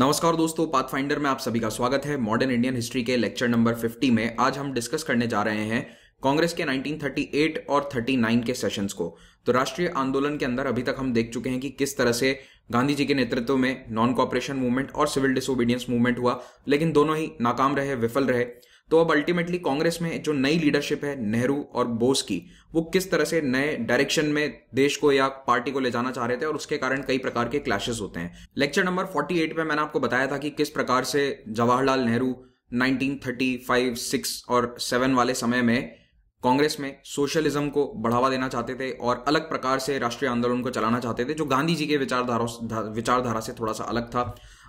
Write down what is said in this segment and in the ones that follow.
नमस्कार दोस्तों पाथफाइंडर में आप सभी का स्वागत है मॉडर्न इंडियन हिस्ट्री के लेक्चर नंबर 50 में आज हम डिस्कस करने जा रहे हैं कांग्रेस के 1938 और 39 के सेशंस को तो राष्ट्रीय आंदोलन के अंदर अभी तक हम देख चुके हैं कि किस तरह से गांधी जी के नेतृत्व में नॉन कॉपरेशन मूवमेंट और सिविल डिसोबीडियंस मूवमेंट हुआ लेकिन दोनों ही नाकाम रहे विफल रहे तो अब अल्टीमेटली कांग्रेस में जो नई लीडरशिप है नेहरू और बोस की वो किस तरह से नए डायरेक्शन में देश को या पार्टी को ले जाना चाह रहे थे और उसके कारण कई प्रकार के क्लैशेस होते हैं लेक्चर नंबर 48 में मैंने आपको बताया था कि किस प्रकार से जवाहरलाल नेहरू 1935, 6 और 7 वाले समय में कांग्रेस में सोशलिज्म को बढ़ावा देना चाहते थे और अलग प्रकार से राष्ट्रीय आंदोलन को चलाना चाहते थे जो गांधी जी के विचारधारा विचारधारा से थोड़ा सा अलग था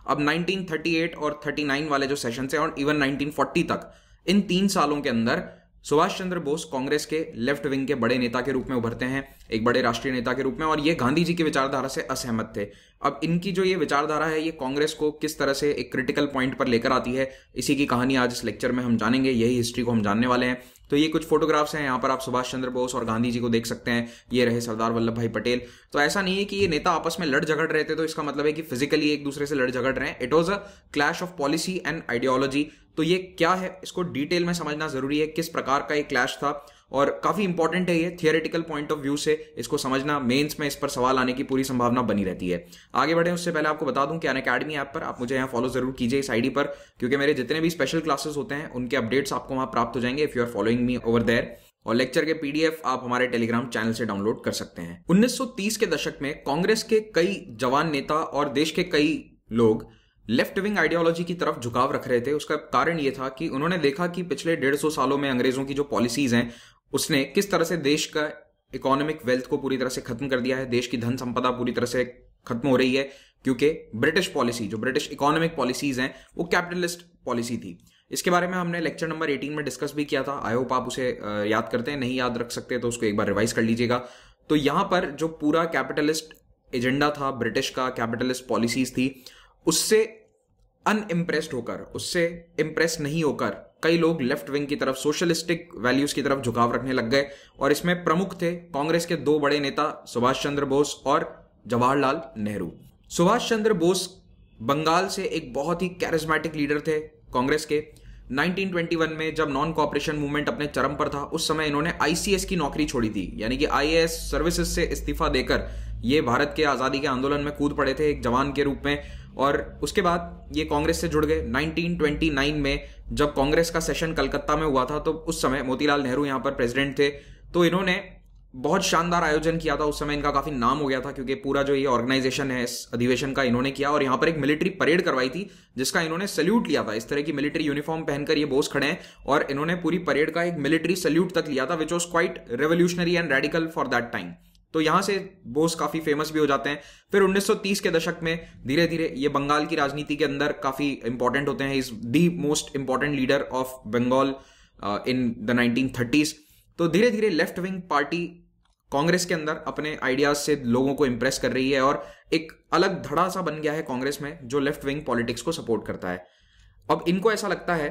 अब 1938 और 39 वाले जो सेशन से और इवन 1940 तक इन तीन सालों के अंदर सुभाष चंद्र बोस कांग्रेस के लेफ्ट विंग के बड़े नेता के रूप में उभरते हैं एक बड़े राष्ट्रीय नेता के रूप में और ये गांधी जी की विचारधारा से असहमत थे अब इनकी जो ये विचारधारा है ये कांग्रेस को किस तरह से एक क्रिटिकल पॉइंट पर लेकर आती है इसी की कहानी आज इस लेक्चर में हम जानेंगे यही हिस्ट्री को हम जानने वाले हैं तो ये कुछ फोटोग्राफ्स हैं यहाँ पर आप सुभाष चंद्र बोस और गांधी जी को देख सकते हैं ये रहे सरदार वल्लभ भाई पटेल तो ऐसा नहीं है कि ये नेता आपस में लड़ झगड़ रहे थे तो इसका मतलब है कि फिजिकली एक दूसरे से लड़ झगड़ रहे हैं it was a clash of policy and ideology तो ये क्या है इसको डिटेल में समझना जरूरी है किस प्रकार का ये क्लैश था और काफ़ी इंपॉर्टेंट है ये थियोरेटिकल पॉइंट ऑफ व्यू से इसको समझना मेंस में इस पर सवाल आने की पूरी संभावना बनी रहती है आगे बढ़े उससे पहले आपको बता दूं कि अन अकेडमी ऐप पर आप मुझे यहाँ फॉलो जरूर कीजिए इस आईडी पर क्योंकि मेरे जितने भी स्पेशल क्लासेस होते हैं उनके अपडेट्स आपको वहां प्राप्त हो जाएंगे if you are following me over there और लेक्चर के पीडीएफ आप हमारे टेलीग्राम चैनल से डाउनलोड कर सकते हैं 1930 के दशक में कांग्रेस के कई जवान नेता और देश के कई लोग लेफ्ट विंग आइडियोलॉजी की तरफ झुकाव रख रहे थे उसका कारण यह था कि उन्होंने देखा कि पिछले डेढ़ सौ सालों में अंग्रेजों की जो पॉलिसीज हैं उसने किस तरह से देश का इकोनॉमिक वेल्थ को पूरी तरह से खत्म कर दिया है देश की धन संपदा पूरी तरह से खत्म हो रही है क्योंकि ब्रिटिश पॉलिसी जो ब्रिटिश इकोनॉमिक पॉलिसीज हैं वो कैपिटलिस्ट पॉलिसी थी इसके बारे में हमने लेक्चर नंबर 18 में डिस्कस भी किया था आई होप आप उसे याद करते हैं नहीं याद रख सकते तो उसको एक बार रिवाइज कर लीजिएगा तो यहां पर जो पूरा कैपिटलिस्ट एजेंडा था ब्रिटिश का कैपिटलिस्ट पॉलिसीज थी उससे अनइम्प्रेस्ड होकर उससे इम्प्रेस नहीं होकर कई लोग लेफ्ट विंग की तरफ सोशलिस्टिक वैल्यूज की तरफ झुकाव रखने लग गए और इसमें प्रमुख थे कांग्रेस के दो बड़े नेता सुभाष चंद्र बोस और जवाहरलाल नेहरू सुभाष चंद्र बोस बंगाल से एक बहुत ही कैरिज्मेटिक लीडर थे कांग्रेस के 1921 में जब नॉन कॉपरेशन मूवमेंट अपने चरम पर था उस समय इन्होंने आईसीएस की नौकरी छोड़ी थी यानी कि आईएएस सर्विसेज से इस्तीफा देकर ये भारत के आज़ादी के आंदोलन में कूद पड़े थे एक जवान के रूप में और उसके बाद ये कांग्रेस से जुड़ गए 1929 में जब कांग्रेस का सेशन कलकत्ता में हुआ था तो उस समय मोतीलाल नेहरू यहाँ पर प्रेसिडेंट थे तो इन्होंने बहुत शानदार आयोजन किया था उस समय इनका काफी नाम हो गया था क्योंकि पूरा जो ये ऑर्गेनाइजेशन है इस अधिवेशन का इन्होंने किया और यहां पर एक मिलिट्री परेड करवाई थी जिसका इन्होंने सल्यूट लिया था इस तरह की मिलिट्री यूनिफॉर्म पहनकर ये बोस खड़े हैं और इन्होंने पूरी परेड का एक मिलिट्री सल्यूट तक लिया था which was quite revolutionary and radical for that time तो यहां से बोस काफ़ी फेमस भी हो जाते हैं फिर 1930 के दशक में धीरे धीरे ये बंगाल की राजनीति के अंदर काफ़ी इंपॉर्टेंट होते हैं is the most important leader of Bengal in the nineteen तो धीरे धीरे लेफ्ट विंग पार्टी कांग्रेस के अंदर अपने आइडियाज से लोगों को इंप्रेस कर रही है और एक अलग धड़ा सा बन गया है कांग्रेस में जो लेफ्ट विंग पॉलिटिक्स को सपोर्ट करता है अब इनको ऐसा लगता है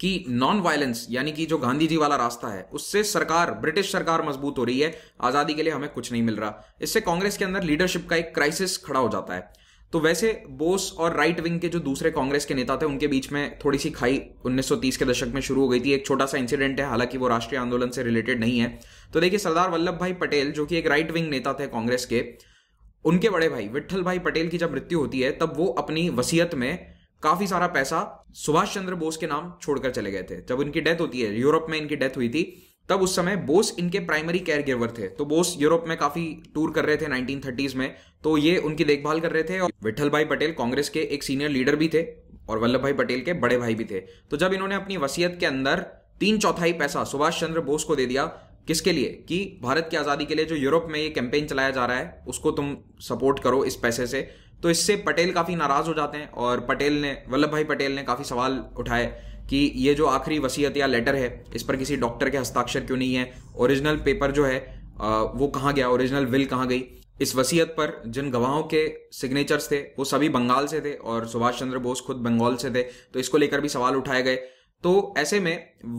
कि नॉन वायलेंस यानी कि जो गांधी जी वाला रास्ता है उससे सरकार ब्रिटिश सरकार मजबूत हो रही है आज़ादी के लिए हमें कुछ नहीं मिल रहा इससे कांग्रेस के अंदर लीडरशिप का एक क्राइसिस खड़ा हो जाता है तो वैसे बोस और राइट विंग के जो दूसरे कांग्रेस के नेता थे उनके बीच में थोड़ी सी खाई 1930 के दशक में शुरू हो गई थी एक छोटा सा इंसिडेंट है हालांकि वो राष्ट्रीय आंदोलन से रिलेटेड नहीं है तो देखिए सरदार वल्लभ भाई पटेल जो कि एक राइट विंग नेता थे कांग्रेस के उनके बड़े भाई विठल भाई पटेल की जब मृत्यु होती है तब वो अपनी वसीयत में काफी सारा पैसा सुभाष चंद्र बोस के नाम छोड़कर चले गए थे जब इनकी डेथ होती है यूरोप में इनकी डेथ हुई थी तब उस समय बोस इनके प्राइमरी केयर गिवर थे तो बोस यूरोप में काफी टूर कर रहे थे 1930s में तो ये उनकी देखभाल कर रहे थे और विठल भाई पटेल कांग्रेस के एक सीनियर लीडर भी थे और वल्लभ भाई पटेल के बड़े भाई भी थे तो जब इन्होंने अपनी वसीयत के अंदर तीन चौथाई पैसा सुभाष चंद्र बोस को दे दिया किसके लिए कि भारत की आज़ादी के लिए जो यूरोप में ये कैंपेन चलाया जा रहा है उसको तुम सपोर्ट करो इस पैसे से तो इससे पटेल काफ़ी नाराज़ हो जाते हैं और पटेल ने वल्लभ भाई पटेल ने काफ़ी सवाल उठाए कि ये जो आखिरी वसीयत या लेटर है इस पर किसी डॉक्टर के हस्ताक्षर क्यों नहीं है ओरिजिनल पेपर जो है वो कहाँ गया ओरिजिनल विल कहाँ गई इस वसीयत पर जिन गवाहों के सिग्नेचर्स थे वो सभी बंगाल से थे और सुभाष चंद्र बोस खुद बंगाल से थे तो इसको लेकर भी सवाल उठाए गए तो ऐसे में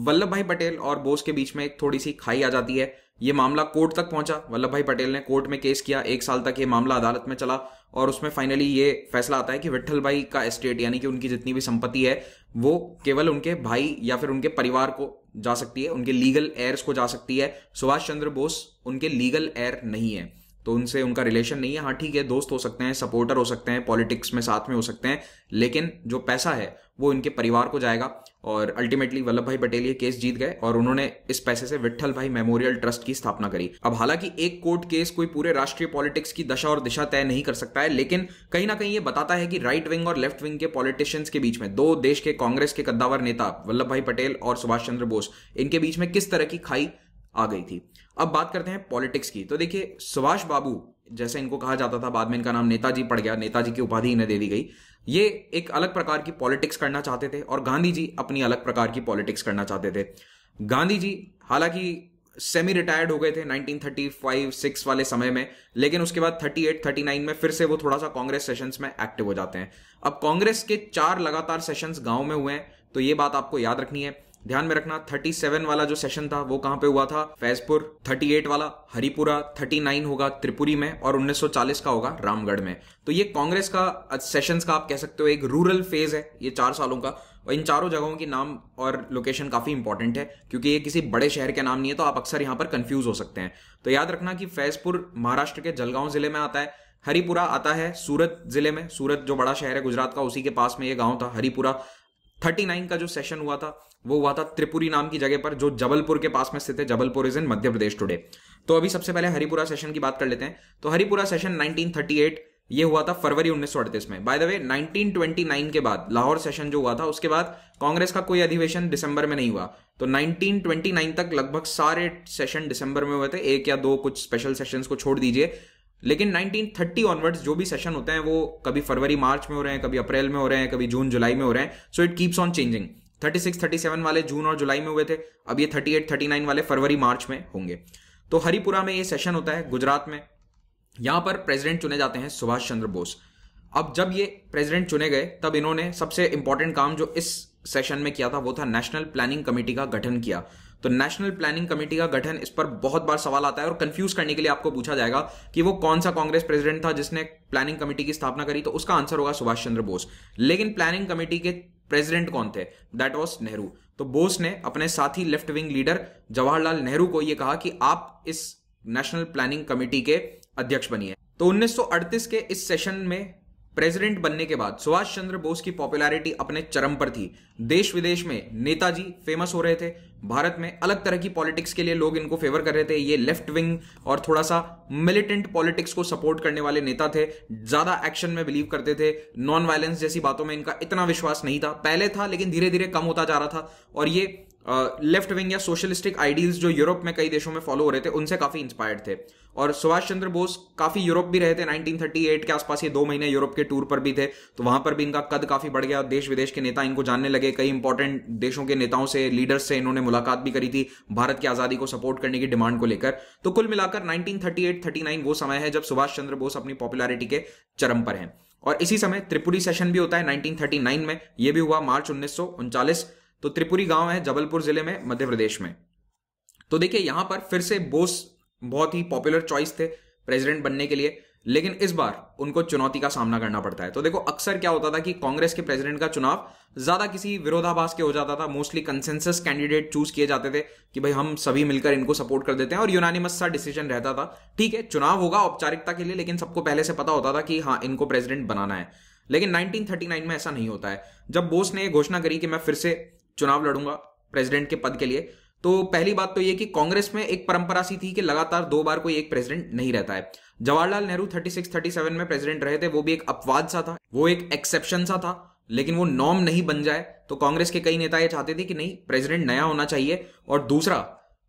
वल्लभ भाई पटेल और बोस के बीच में एक थोड़ी सी खाई आ जाती है ये मामला कोर्ट तक पहुंचा वल्लभ भाई पटेल ने कोर्ट में केस किया एक साल तक ये मामला अदालत में चला और उसमें फाइनली ये फैसला आता है कि विठल भाई का एस्टेट यानी कि उनकी जितनी भी संपत्ति है वो केवल उनके भाई या फिर उनके परिवार को जा सकती है उनके लीगल एयर्स को जा सकती है सुभाष चंद्र बोस उनके लीगल एयर नहीं है तो उनसे उनका रिलेशन नहीं है हाँ ठीक है दोस्त हो सकते हैं सपोर्टर हो सकते हैं पॉलिटिक्स में साथ में हो सकते हैं लेकिन जो पैसा है वो इनके परिवार को जाएगा और अल्टीमेटली वल्लभ भाई पटेल ये केस जीत गए और उन्होंने इस पैसे से विठल भाई मेमोरियल ट्रस्ट की स्थापना करी अब हालांकि एक कोर्ट केस कोई पूरे राष्ट्रीय पॉलिटिक्स की दशा और दिशा तय नहीं कर सकता है लेकिन कहीं ना कहीं ये बताता है कि राइट विंग और लेफ्ट विंग के पॉलिटिशियंस के बीच में दो देश के कांग्रेस के कद्दावर नेता वल्लभ भाई पटेल और सुभाष चंद्र बोस इनके बीच में किस तरह की खाई आ गई थी अब बात करते हैं पॉलिटिक्स की तो देखिए सुभाष बाबू जैसे इनको कहा जाता था बाद में इनका नाम नेताजी पड़ गया नेताजी की उपाधि इन्हें दे दी गई ये एक अलग प्रकार की पॉलिटिक्स करना चाहते थे और गांधी जी अपनी अलग प्रकार की पॉलिटिक्स करना चाहते थे गांधी जी हालांकि सेमी रिटायर्ड हो गए थे 1935-6 वाले समय में लेकिन उसके बाद 38-39 में फिर से वो थोड़ा सा कांग्रेस सेशंस में एक्टिव हो जाते हैं अब कांग्रेस के चार लगातार सेशंस गांव में हुए हैं तो ये बात आपको याद रखनी है ध्यान में रखना 37 वाला जो सेशन था वो कहां पे हुआ था फैजपुर 38 वाला हरिपुरा 39 होगा त्रिपुरी में और 1940 का होगा रामगढ़ में तो ये कांग्रेस का सेशंस का आप कह सकते हो एक रूरल फेज है ये चार सालों का और इन चारों जगहों के नाम और लोकेशन काफी इंपॉर्टेंट है क्योंकि ये किसी बड़े शहर के नाम नहीं है तो आप अक्सर यहाँ पर कंफ्यूज हो सकते हैं तो याद रखना कि फैजपुर महाराष्ट्र के जलगांव जिले में आता है हरिपुरा आता है सूरत जिले में सूरत जो बड़ा शहर है गुजरात का उसी के पास में ये गांव था हरिपुरा 39 का जो सेशन हुआ था वो हुआ था त्रिपुरी नाम की जगह पर जो जबलपुर के पास में स्थित है Jabalpur is in Madhya Pradesh today तो अभी सबसे पहले हरिपुरा सेशन की बात कर लेते हैं तो हरिपुरा सेशन 1938 ये हुआ था फरवरी उन्नीस में बाय द वे 1929 के बाद लाहौर सेशन जो हुआ था उसके बाद कांग्रेस का कोई अधिवेशन दिसंबर में नहीं हुआ तो 1929 तक लगभग सारे सेशन दिसंबर में हुए थे एक या दो कुछ स्पेशल सेशन को छोड़ दीजिए लेकिन 1930 ऑनवर्ड्स जो भी सेशन होते हैं वो कभी फरवरी मार्च में हो रहे हैं कभी अप्रैल में हो रहे हैं कभी जून जुलाई में हो रहे हैं so it keeps on changing 36, 37 वाले जून और जुलाई में हुए थे अब ये 38, 39 वाले फरवरी मार्च में होंगे तो हरिपुरा में ये सेशन होता है गुजरात में यहां पर प्रेसिडेंट चुने जाते हैं सुभाष चंद्र बोस अब जब ये प्रेसिडेंट चुने गए तब इन्होंने सबसे इंपॉर्टेंट काम जो इस सेशन में किया था वो था नेशनल प्लानिंग कमेटी का गठन किया तो नेशनल प्लानिंग कमेटी का गठन इस पर बहुत बार सवाल आता है और कंफ्यूज करने के लिए आपको पूछा जाएगा कि वो कौन सा कांग्रेस प्रेसिडेंट था जिसने प्लानिंग कमेटी की स्थापना करी तो उसका आंसर होगा सुभाष चंद्र बोस लेकिन प्लानिंग कमेटी के प्रेसिडेंट कौन थे दैट वॉज नेहरू तो बोस ने अपने साथी left wing leader Jawaharlal Nehru को यह कहा कि आप इस नेशनल प्लानिंग कमेटी के अध्यक्ष बनिए तो 1938 के इस सेशन में प्रेसिडेंट बनने के बाद सुभाष चंद्र बोस की पॉपुलैरिटी अपने चरम पर थी देश विदेश में नेताजी फेमस हो रहे थे भारत में अलग तरह की पॉलिटिक्स के लिए लोग इनको फेवर कर रहे थे ये लेफ्ट विंग और थोड़ा सा मिलिटेंट पॉलिटिक्स को सपोर्ट करने वाले नेता थे ज्यादा एक्शन में बिलीव करते थे नॉन वायलेंस जैसी बातों में इनका इतना विश्वास नहीं था पहले था लेकिन धीरे धीरे कम होता जा रहा था और ये लेफ्ट विंग या सोशलिस्टिक आइडियल्स जो यूरोप में कई देशों में फॉलो हो रहे थे उनसे काफी इंस्पायर्ड थे और सुभाष चंद्र बोस काफी यूरोप भी रहे थे 1938 के आसपास ये दो महीने यूरोप के टूर पर भी थे तो वहां पर भी इनका कद काफी बढ़ गया देश विदेश के नेता इनको जानने लगे कई इंपॉर्टेंट देशों के नेताओं से लीडर्स से इन्होंने मुलाकात भी करी थी भारत की आजादी को सपोर्ट करने की डिमांड को लेकर तो कुल मिलाकर नाइनटीन थर्टी वो समय है जब सुभाष चंद्र बोस अपनी पॉपुलरिटी के चरम पर है और इसी समय त्रिपुरी सेशन भी होता है नाइनटीन में यह भी हुआ मार्च उन्नीस तो त्रिपुरी गांव है जबलपुर जिले में मध्य प्रदेश में तो देखिए यहां पर फिर से बोस बहुत ही पॉपुलर चॉइस थे प्रेसिडेंट बनने के लिए लेकिन इस बार उनको चुनौती का सामना करना पड़ता है तो देखो अक्सर क्या होता था कि कांग्रेस के प्रेसिडेंट का चुनाव ज्यादा किसी विरोधाभास के हो जाता था मोस्टली कंसेंसस कैंडिडेट चूज किए जाते थे कि भाई हम सभी मिलकर इनको सपोर्ट कर देते हैं और यूनानिमस सा डिसीजन रहता था ठीक है चुनाव होगा औपचारिकता के लिए लेकिन सबको पहले से पता होता था कि हाँ इनको प्रेसिडेंट बनाना है लेकिन 1939 में ऐसा नहीं होता है जब बोस ने घोषणा करी कि मैं फिर से चुनाव लड़ूंगा प्रेसिडेंट के पद के लिए तो पहली बात तो ये कि कांग्रेस में एक परंपरा सी थी कि लगातार दो बार कोई एक प्रेसिडेंट नहीं रहता है जवाहरलाल नेहरू 36 37 में प्रेसिडेंट रहे थे वो भी एक अपवाद सा था वो एक एक्सेप्शन सा था लेकिन वो नॉर्म नहीं बन जाए तो कांग्रेस के कई नेता ये चाहते थे कि नहीं प्रेसिडेंट नया होना चाहिए और दूसरा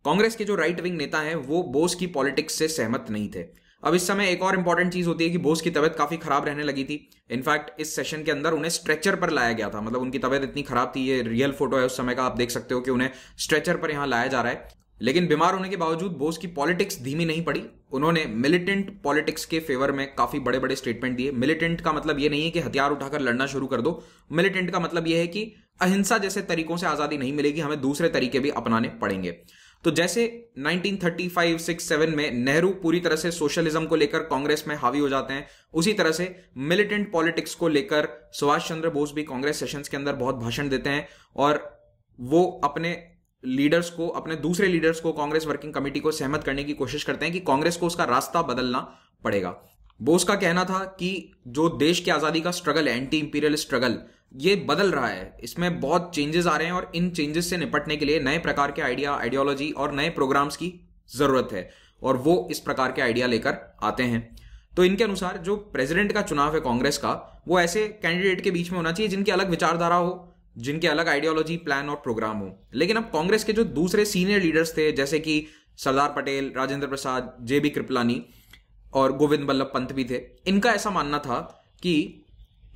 कांग्रेस के जो राइट विंग नेता हैं वो बोस की पॉलिटिक्स से सहमत नहीं थे अब इस समय एक और इंपॉर्टेंट चीज होती है कि बोस की तबियत काफी खराब रहने लगी थी इनफैक्ट इस सेशन के अंदर उन्हें स्ट्रेचर पर लाया गया था मतलब उनकी तबियत इतनी खराब थी ये रियल फोटो है उस समय का आप देख सकते हो कि उन्हें स्ट्रेचर पर यहाँ लाया जा रहा है लेकिन बीमार होने के बावजूद बोस की पॉलिटिक्स धीमी नहीं पड़ी उन्होंने मिलिटेंट पॉलिटिक्स के फेवर में काफी बड़े बड़े स्टेटमेंट दिए मिलिटेंट का मतलब ये नहीं है कि हथियार उठाकर लड़ना शुरू कर दो मिलिटेंट का मतलब यह है कि अहिंसा जैसे तरीकों से आजादी नहीं मिलेगी हमें दूसरे तरीके भी अपनाने पड़ेंगे तो जैसे 1935 6 7 में नेहरू पूरी तरह से सोशलिज्म को लेकर कांग्रेस में हावी हो जाते हैं उसी तरह से मिलिटेंट पॉलिटिक्स को लेकर सुभाष चंद्र बोस भी कांग्रेस सेशंस के अंदर बहुत भाषण देते हैं और वो अपने लीडर्स को अपने दूसरे लीडर्स को कांग्रेस वर्किंग कमेटी को सहमत करने की कोशिश करते हैं कि कांग्रेस को उसका रास्ता बदलना पड़ेगा बोस का कहना था कि जो देश की आजादी का स्ट्रगल है एंटी इंपीरियल स्ट्रगल ये बदल रहा है इसमें बहुत चेंजेस आ रहे हैं और इन चेंजेस से निपटने के लिए नए प्रकार के आइडिया आइडियोलॉजी और नए प्रोग्राम्स की जरूरत है और वो इस प्रकार के आइडिया लेकर आते हैं तो इनके अनुसार जो प्रेसिडेंट का चुनाव है कांग्रेस का वो ऐसे कैंडिडेट के बीच में होना चाहिए जिनकी अलग विचारधारा हो जिनके अलग आइडियोलॉजी प्लान और प्रोग्राम हो लेकिन अब कांग्रेस के जो दूसरे सीनियर लीडर्स थे जैसे कि सरदार पटेल राजेंद्र प्रसाद जे बी कृपलानी और गोविंद बल्लभ पंत भी थे इनका ऐसा मानना था कि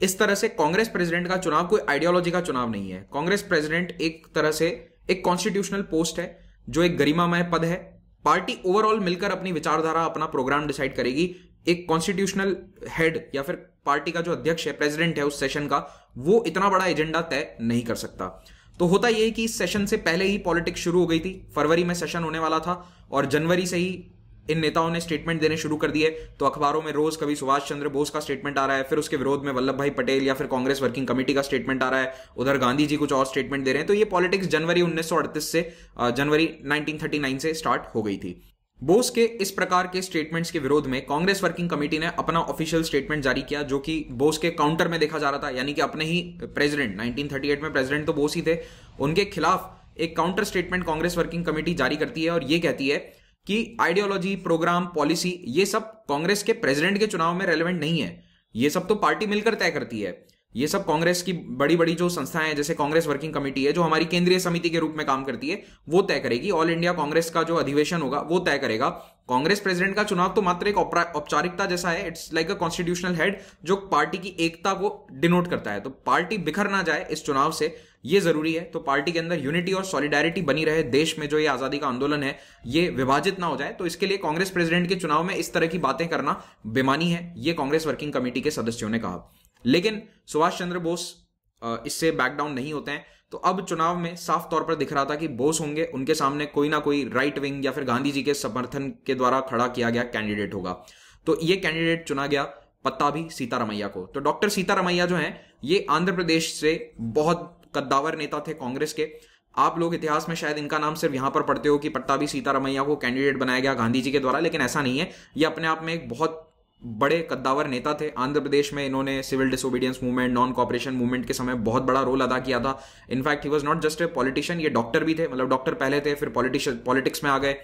इस तरह से कांग्रेस प्रेसिडेंट का चुनाव कोई आइडियोलॉजी का चुनाव नहीं है कांग्रेस प्रेसिडेंट एक तरह से एक कॉन्स्टिट्यूशनल पोस्ट है जो एक गरिमामय पद है पार्टी ओवरऑल मिलकर अपनी विचारधारा अपना प्रोग्राम डिसाइड करेगी एक कॉन्स्टिट्यूशनल हेड या फिर पार्टी का जो अध्यक्ष है प्रेसिडेंट है उस सेशन का वो इतना बड़ा एजेंडा तय नहीं कर सकता तो होता यह कि इस सेशन से पहले ही पॉलिटिक्स शुरू हो गई थी फरवरी में सेशन होने वाला था और जनवरी से ही इन नेताओं ने स्टेटमेंट देने शुरू कर दिए तो अखबारों में रोज कभी सुभाष चंद्र बोस का स्टेटमेंट आ रहा है फिर उसके विरोध में वल्लभ भाई पटेल या फिर कांग्रेस वर्किंग कमेटी का स्टेटमेंट आ रहा है उधर गांधी जी कुछ और स्टेटमेंट दे रहे हैं तो ये पॉलिटिक्स जनवरी उन्नीस से जनवरी नाइनटीन से स्टार्ट हो गई थी बोस के इस प्रकार के स्टेटमेंट्स के विरोध में कांग्रेस वर्किंग कमेटी ने अपना ऑफिशियल स्टेटमेंट जारी किया जो कि बोस के काउंटर में देखा जा रहा था यानी कि अपने ही प्रेसिडेंट 1938 में प्रेसिडेंट तो बोस ही थे उनके खिलाफ एक counter statement Congress working committee जारी करती है और यह कहती है कि आइडियोलॉजी प्रोग्राम पॉलिसी ये सब कांग्रेस के प्रेसिडेंट के चुनाव में रेलिवेंट नहीं है ये सब तो पार्टी मिलकर तय करती है ये सब कांग्रेस की बड़ी बड़ी जो संस्थाएं हैं जैसे कांग्रेस वर्किंग कमेटी है जो हमारी केंद्रीय समिति के रूप में काम करती है वो तय करेगी ऑल इंडिया कांग्रेस का जो अधिवेशन होगा वो तय करेगा कांग्रेस प्रेसिडेंट का चुनाव तो मात्र एक औपचारिकता जैसा है it's like a constitutional head जो पार्टी की एकता को डिनोट करता है तो पार्टी बिखर ना जाए इस चुनाव से ये जरूरी है तो पार्टी के अंदर यूनिटी और सॉलिडारिटी बनी रहे देश में जो ये आजादी का आंदोलन है ये विभाजित ना हो जाए तो इसके लिए कांग्रेस प्रेसिडेंट के चुनाव में इस तरह की बातें करना बेमानी है ये कांग्रेस वर्किंग कमेटी के सदस्यों ने कहा लेकिन सुभाष चंद्र बोस इससे बैकडाउन नहीं होते हैं तो अब चुनाव में साफ तौर पर दिख रहा था कि बोस होंगे उनके सामने कोई ना कोई राइट विंग या फिर गांधी जी के समर्थन के द्वारा खड़ा किया गया कैंडिडेट होगा तो ये कैंडिडेट चुना गया पत्ता भी सीतारामैया को तो डॉक्टर सीतारामैया जो है ये आंध्र प्रदेश से बहुत कद्दावर नेता थे कांग्रेस के आप लोग इतिहास में शायद इनका नाम सिर्फ यहां पर पढ़ते हो कि भी सीतारामैया को कैंडिडेट बनाया गया गांधी जी के द्वारा लेकिन ऐसा नहीं है ये अपने आप में एक बहुत बड़े कद्दावर नेता थे आंध्र प्रदेश में इन्होंने civil disobedience movement non cooperation movement के समय बहुत बड़ा रोल अदा किया था in fact he was not just a politician ये डॉक्टर भी थे मतलब डॉक्टर पहले थे फिर पॉलिटिशियन पॉलिटिक्स में आ गए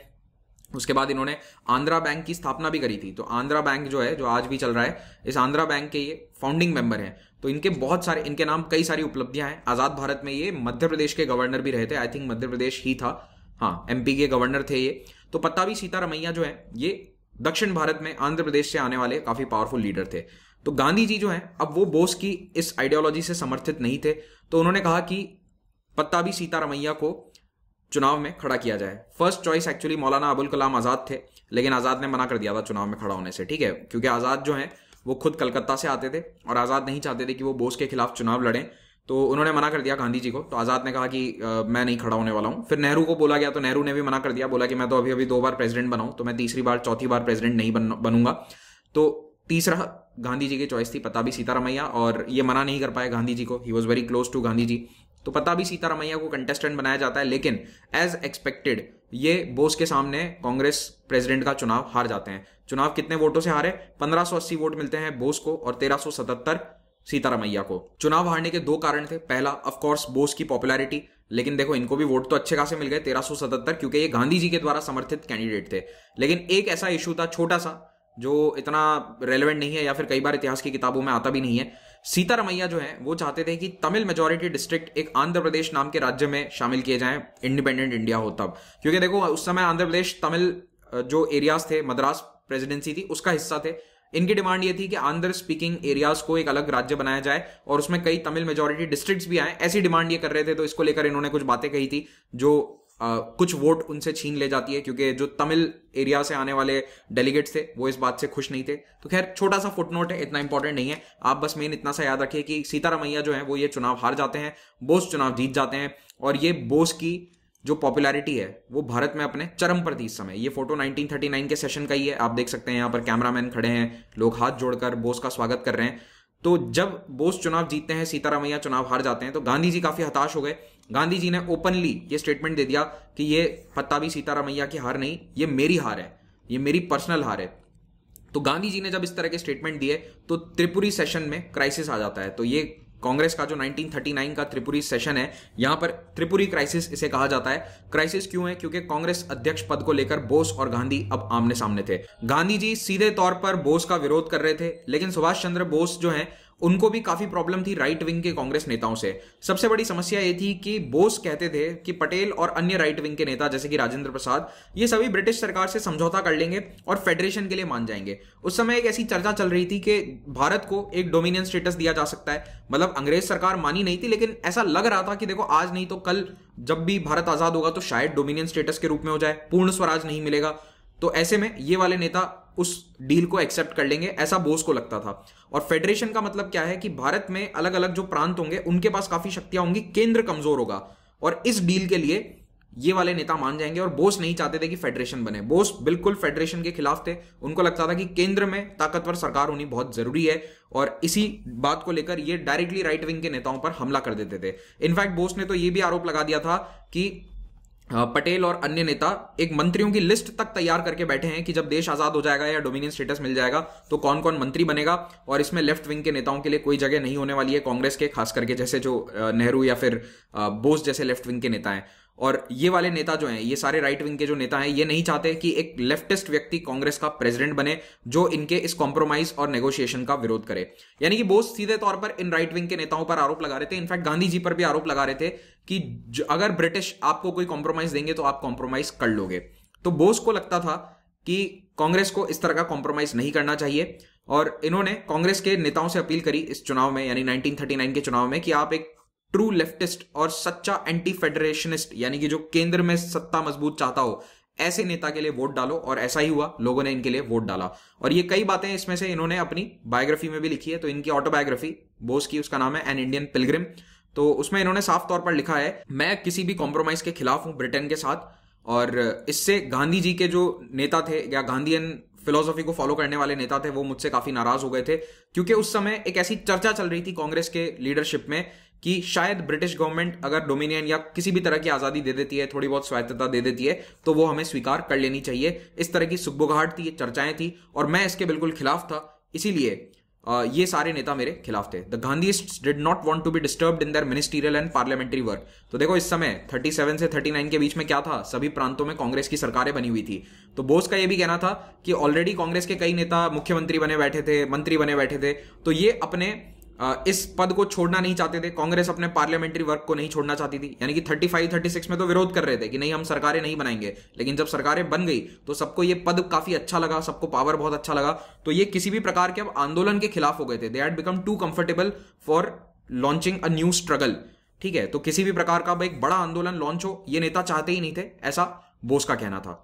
उसके बाद इन्होंने आंध्रा बैंक की स्थापना भी करी थी तो आंध्रा बैंक जो है जो आज भी चल रहा है इस आंध्रा बैंक के ये फाउंडिंग मेंबर हैं तो इनके बहुत सारे इनके नाम कई सारी उपलब्धियां हैं आज़ाद भारत में ये मध्य प्रदेश के गवर्नर भी रहे थे आई थिंक मध्य प्रदेश ही था हाँ एमपी के गवर्नर थे ये तो पत्तावी सीतारमैया जो है ये दक्षिण भारत में आंध्र प्रदेश से आने वाले काफ़ी पावरफुल लीडर थे तो गांधी जी जो है अब वो बोस की इस आइडियोलॉजी से समर्थित नहीं थे तो उन्होंने कहा कि पत्तावी सीतारमैया को चुनाव में खड़ा किया जाए फर्स्ट चॉइस एक्चुअली मौलाना अबुल कलाम आज़ाद थे लेकिन आज़ाद ने मना कर दिया था चुनाव में खड़ा होने से ठीक है क्योंकि आज़ाद जो है वो खुद कलकत्ता से आते थे और आज़ाद नहीं चाहते थे कि वो बोस के खिलाफ चुनाव लड़ें तो उन्होंने मना कर दिया गांधी जी को तो आज़ाद ने कहा कि आ, मैं नहीं खड़ा होने वाला हूँ फिर नेहरू को बोला गया तो नेहरू ने भी मना कर दिया बोला कि मैं तो अभी अभी दो बार प्रेसिडेंट बनाऊँ तो मैं तीसरी बार चौथी बार प्रेसिडेंट नहीं बन बनूंगा तो तीसरा गांधी जी की चॉइस थी पता भी सीतारामैया और ये मना नहीं कर पाए गांधी जी को he was very close to Gandhi ji तो पता भी सीतारामैया को कंटेस्टेंट बनाया जाता है लेकिन एज एक्सपेक्टेड ये बोस के सामने कांग्रेस प्रेसिडेंट का चुनाव हार जाते हैं चुनाव कितने वोटों से हारे 1580 वोट मिलते हैं बोस को और 1377 सीतारामैया को चुनाव हारने के दो कारण थे पहला कोर्स बोस की पॉपुलैरिटी लेकिन देखो इनको भी वोट तो अच्छे खासे मिल गए 1377 क्योंकि ये गांधी जी के द्वारा समर्थित कैंडिडेट थे लेकिन एक ऐसा इशू था छोटा सा जो इतना रेलिवेंट नहीं है या फिर कई बार इतिहास की किताबों में आता भी नहीं है सीतारामैया जो है वो चाहते थे कि तमिल मेजोरिटी डिस्ट्रिक्ट एक आंध्र प्रदेश नाम के राज्य में शामिल किए जाएं इंडिपेंडेंट इंडिया हो तब क्योंकि देखो उस समय आंध्र प्रदेश तमिल जो एरियाज थे मद्रास प्रेसिडेंसी थी उसका हिस्सा थे इनकी डिमांड ये थी कि आंध्र स्पीकिंग एरियाज को एक अलग राज्य बनाया जाए और उसमें कई तमिल मेजोरिटी डिस्ट्रिक्ट्स भी आए ऐसी डिमांड ये कर रहे थे तो इसको लेकर इन्होंने कुछ बातें कही थी जो आ, कुछ वोट उनसे छीन ले जाती है क्योंकि जो तमिल एरिया से आने वाले डेलीगेट्स थे वो इस बात से खुश नहीं थे तो खैर छोटा सा फुटनोट है इतना इंपॉर्टेंट नहीं है आप बस मेन इतना सा याद रखिए कि सीतारामैया जो है वो ये चुनाव हार जाते हैं बोस चुनाव जीत जाते हैं और ये बोस की जो पॉपुलैरिटी है वो भारत में अपने चरम पर थी इस समय ये फोटो 1939 के सेशन का ही है आप देख सकते हैं यहाँ पर कैमरामैन खड़े हैं लोग हाथ जोड़कर बोस का स्वागत कर रहे हैं तो जब बोस चुनाव जीतते हैं सीतारामैया चुनाव हार जाते हैं तो गांधी जी काफी हताश हो गए गांधी जी ने ओपनली ये स्टेटमेंट दे दिया कि ये पत्ता भी सीतारामैया की हार नहीं ये मेरी हार है ये मेरी पर्सनल हार है तो गांधी जी ने जब इस तरह के स्टेटमेंट दिए तो त्रिपुरी सेशन में क्राइसिस आ जाता है तो ये कांग्रेस का जो 1939 का त्रिपुरी सेशन है यहां पर त्रिपुरी क्राइसिस इसे कहा जाता है क्राइसिस क्यों है क्योंकि कांग्रेस अध्यक्ष पद को लेकर बोस और गांधी अब आमने सामने थे गांधी जी सीधे तौर पर बोस का विरोध कर रहे थे लेकिन सुभाष चंद्र बोस जो है उनको भी काफ़ी प्रॉब्लम थी राइट विंग के कांग्रेस नेताओं से सबसे बड़ी समस्या ये थी कि बोस कहते थे कि पटेल और अन्य राइट विंग के नेता जैसे कि राजेंद्र प्रसाद ये सभी ब्रिटिश सरकार से समझौता कर लेंगे और फेडरेशन के लिए मान जाएंगे उस समय एक ऐसी चर्चा चल रही थी कि भारत को एक डोमिनियन स्टेटस दिया जा सकता है मतलब अंग्रेज सरकार मानी नहीं थी लेकिन ऐसा लग रहा था कि देखो आज नहीं तो कल जब भी भारत आज़ाद होगा तो शायद डोमिनियन स्टेटस के रूप में हो जाए पूर्ण स्वराज नहीं मिलेगा तो ऐसे में ये वाले नेता उस डील को एक्सेप्ट कर लेंगे ऐसा बोस को लगता था और फेडरेशन का मतलब क्या है कि भारत में अलग अलग जो प्रांत होंगे उनके पास काफी शक्तियां होंगी केंद्र कमजोर होगा और इस डील के लिए ये वाले नेता मान जाएंगे और बोस नहीं चाहते थे कि फेडरेशन बने बोस बिल्कुल फेडरेशन के खिलाफ थे उनको लगता था कि केंद्र में ताकतवर सरकार होनी बहुत जरूरी है और इसी बात को लेकर ये डायरेक्टली राइट विंग के नेताओं पर हमला कर देते थे इनफैक्ट बोस ने तो ये भी आरोप लगा दिया था कि पटेल और अन्य नेता एक मंत्रियों की लिस्ट तक तैयार करके बैठे हैं कि जब देश आजाद हो जाएगा या डोमिनियन स्टेटस मिल जाएगा तो कौन कौन मंत्री बनेगा और इसमें लेफ्ट विंग के नेताओं के लिए कोई जगह नहीं होने वाली है कांग्रेस के खास करके जैसे जो नेहरू या फिर बोस जैसे लेफ्ट विंग के नेता हैं और ये वाले नेता जो हैं ये सारे राइट विंग के जो नेता हैं ये नहीं चाहते कि एक लेफ्टिस्ट व्यक्ति कांग्रेस का प्रेसिडेंट बने जो इनके इस कॉम्प्रोमाइज और नेगोशिएशन का विरोध करे यानी कि बोस सीधे तौर पर इन राइट विंग के नेताओं पर आरोप लगा रहे थे इनफैक्ट गांधी जी पर भी आरोप लगा रहे थे कि अगर ब्रिटिश आपको कोई कॉम्प्रोमाइज देंगे तो आप कॉम्प्रोमाइज कर लोगे तो बोस को लगता था कि कांग्रेस को इस तरह का कॉम्प्रोमाइज नहीं करना चाहिए और इन्होंने कांग्रेस के नेताओं से अपील करी इस चुनाव में यानी 1939 के चुनाव में कि आप एक ट्रू लेफ्टिस्ट और सच्चा एंटी फेडरेशनिस्ट यानी कि जो केंद्र में सत्ता मजबूत चाहता हो ऐसे नेता के लिए वोट डालो और ऐसा ही हुआ लोगों ने इनके लिए वोट डाला और ये कई बातें इसमें से इन्होंने अपनी बायोग्राफी में भी लिखी है तो इनकी ऑटोबायोग्राफी बोस की उसका नाम है एन इंडियन पिलग्रिम तो उसमें इन्होंने साफ तौर पर लिखा है मैं किसी भी कॉम्प्रोमाइज के खिलाफ हूं ब्रिटेन के साथ और इससे गांधी जी के जो नेता थे या गांधीयन फिलोसॉफी को फॉलो करने वाले नेता थे वो मुझसे काफी नाराज हो गए थे क्योंकि उस समय एक ऐसी चर्चा चल रही थी कांग्रेस के लीडरशिप में कि शायद ब्रिटिश गवर्नमेंट अगर डोमिनियन या किसी भी तरह की आज़ादी दे देती है थोड़ी बहुत स्वायत्तता दे देती है तो वो हमें स्वीकार कर लेनी चाहिए इस तरह की सुखबुगाहट थी चर्चाएं थी और मैं इसके बिल्कुल खिलाफ था इसीलिए ये सारे नेता मेरे खिलाफ थे the Gandhi did not want to be disturb in their ministerial and parliamentary work तो देखो इस समय 37 से 39 के बीच में क्या था सभी प्रांतों में कांग्रेस की सरकारें बनी हुई थी तो बोस का यह भी कहना था कि ऑलरेडी कांग्रेस के कई नेता मुख्यमंत्री बने बैठे थे मंत्री बने बैठे थे तो ये अपने इस पद को छोड़ना नहीं चाहते थे कांग्रेस अपने पार्लियामेंट्री वर्क को नहीं छोड़ना चाहती थी यानी कि 35 36 में तो विरोध कर रहे थे कि नहीं हम सरकारें नहीं बनाएंगे लेकिन जब सरकारें बन गई तो सबको ये पद काफी अच्छा लगा सबको पावर बहुत अच्छा लगा तो ये किसी भी प्रकार के अब आंदोलन के खिलाफ हो गए थे they had become too comfortable for launching a new struggle ठीक है तो किसी भी प्रकार का अब एक बड़ा आंदोलन लॉन्च हो ये नेता चाहते ही नहीं थे ऐसा बोस का कहना था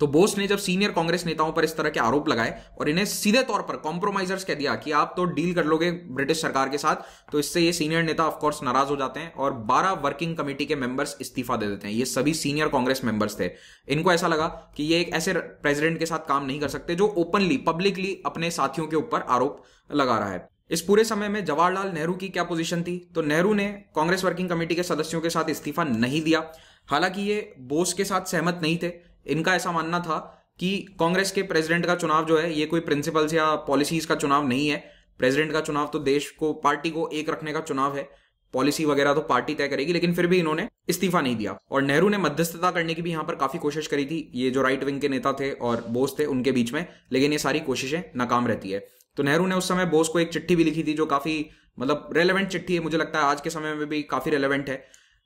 तो बोस ने जब सीनियर कांग्रेस नेताओं पर इस तरह के आरोप लगाए और इन्हें सीधे तौर पर कॉम्प्रोमाइजर्स कह दिया कि आप तो डील कर लोगे ब्रिटिश सरकार के साथ तो इससे ये सीनियर नेता ऑफकोर्स नाराज हो जाते हैं और 12 वर्किंग कमेटी के मेंबर्स इस्तीफा दे देते हैं ये सभी सीनियर कांग्रेस मेंबर्स थे इनको ऐसा लगा कि ये एक ऐसे प्रेसिडेंट के साथ काम नहीं कर सकते जो ओपनली पब्लिकली अपने साथियों के ऊपर आरोप लगा रहा है इस पूरे समय में जवाहरलाल नेहरू की क्या पोजीशन थी तो नेहरू ने कांग्रेस वर्किंग कमेटी के सदस्यों के साथ इस्तीफा नहीं दिया हालांकि ये बोस के साथ सहमत नहीं थे इनका ऐसा मानना था कि कांग्रेस के प्रेसिडेंट का चुनाव जो है ये कोई प्रिंसिपल्स या पॉलिसीज का चुनाव नहीं है प्रेसिडेंट का चुनाव तो देश को पार्टी को एक रखने का चुनाव है पॉलिसी वगैरह तो पार्टी तय करेगी लेकिन फिर भी इन्होंने इस्तीफा नहीं दिया और नेहरू ने मध्यस्थता करने की भी यहां पर काफी कोशिश करी थी ये जो राइट विंग के नेता थे और बोस थे उनके बीच में लेकिन ये सारी कोशिशें नाकाम रहती है तो नेहरू ने उस समय बोस को एक चिट्ठी भी लिखी थी जो काफी मतलब रेलेवेंट चिट्ठी है मुझे लगता है आज के समय में भी काफी रेलेवेंट है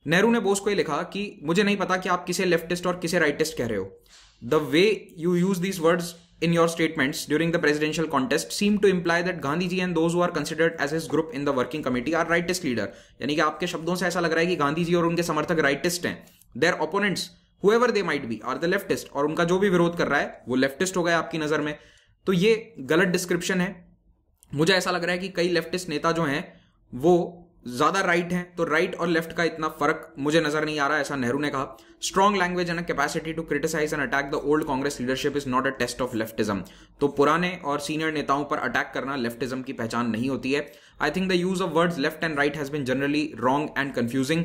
नेहरू ने बोस को ये लिखा कि मुझे नहीं पता कि आप किसे लेफ्टिस्ट और किसे राइटिस्ट कह रहे हो the way you use these words in your statements during the presidential contest seem to imply that Gandhi ji and those are considered as as group in the working committee are rightist leader यानी कि आपके शब्दों से ऐसा लग रहा है कि गांधी जी और उनके समर्थक राइटिस्ट हैं their opponents however they might be are the leftist और उनका जो भी विरोध कर रहा है वो लेफ्टिस्ट हो गया आपकी नजर में तो ये गलत डिस्क्रिप्शन है मुझे ऐसा लग रहा है कि कई लेफ्टिस्ट नेता जो हैं वो ज्यादा राइट हैं तो राइट और लेफ्ट का इतना फर्क मुझे नजर नहीं आ रहा ऐसा नेहरू ने कहा strong language and capacity to criticise and attack the old Congress leadership is not a test of leftism तो पुराने और सीनियर नेताओं पर अटैक करना लेफ्टिज्म की पहचान नहीं होती है I think the use of words left and right has been generally wrong and confusing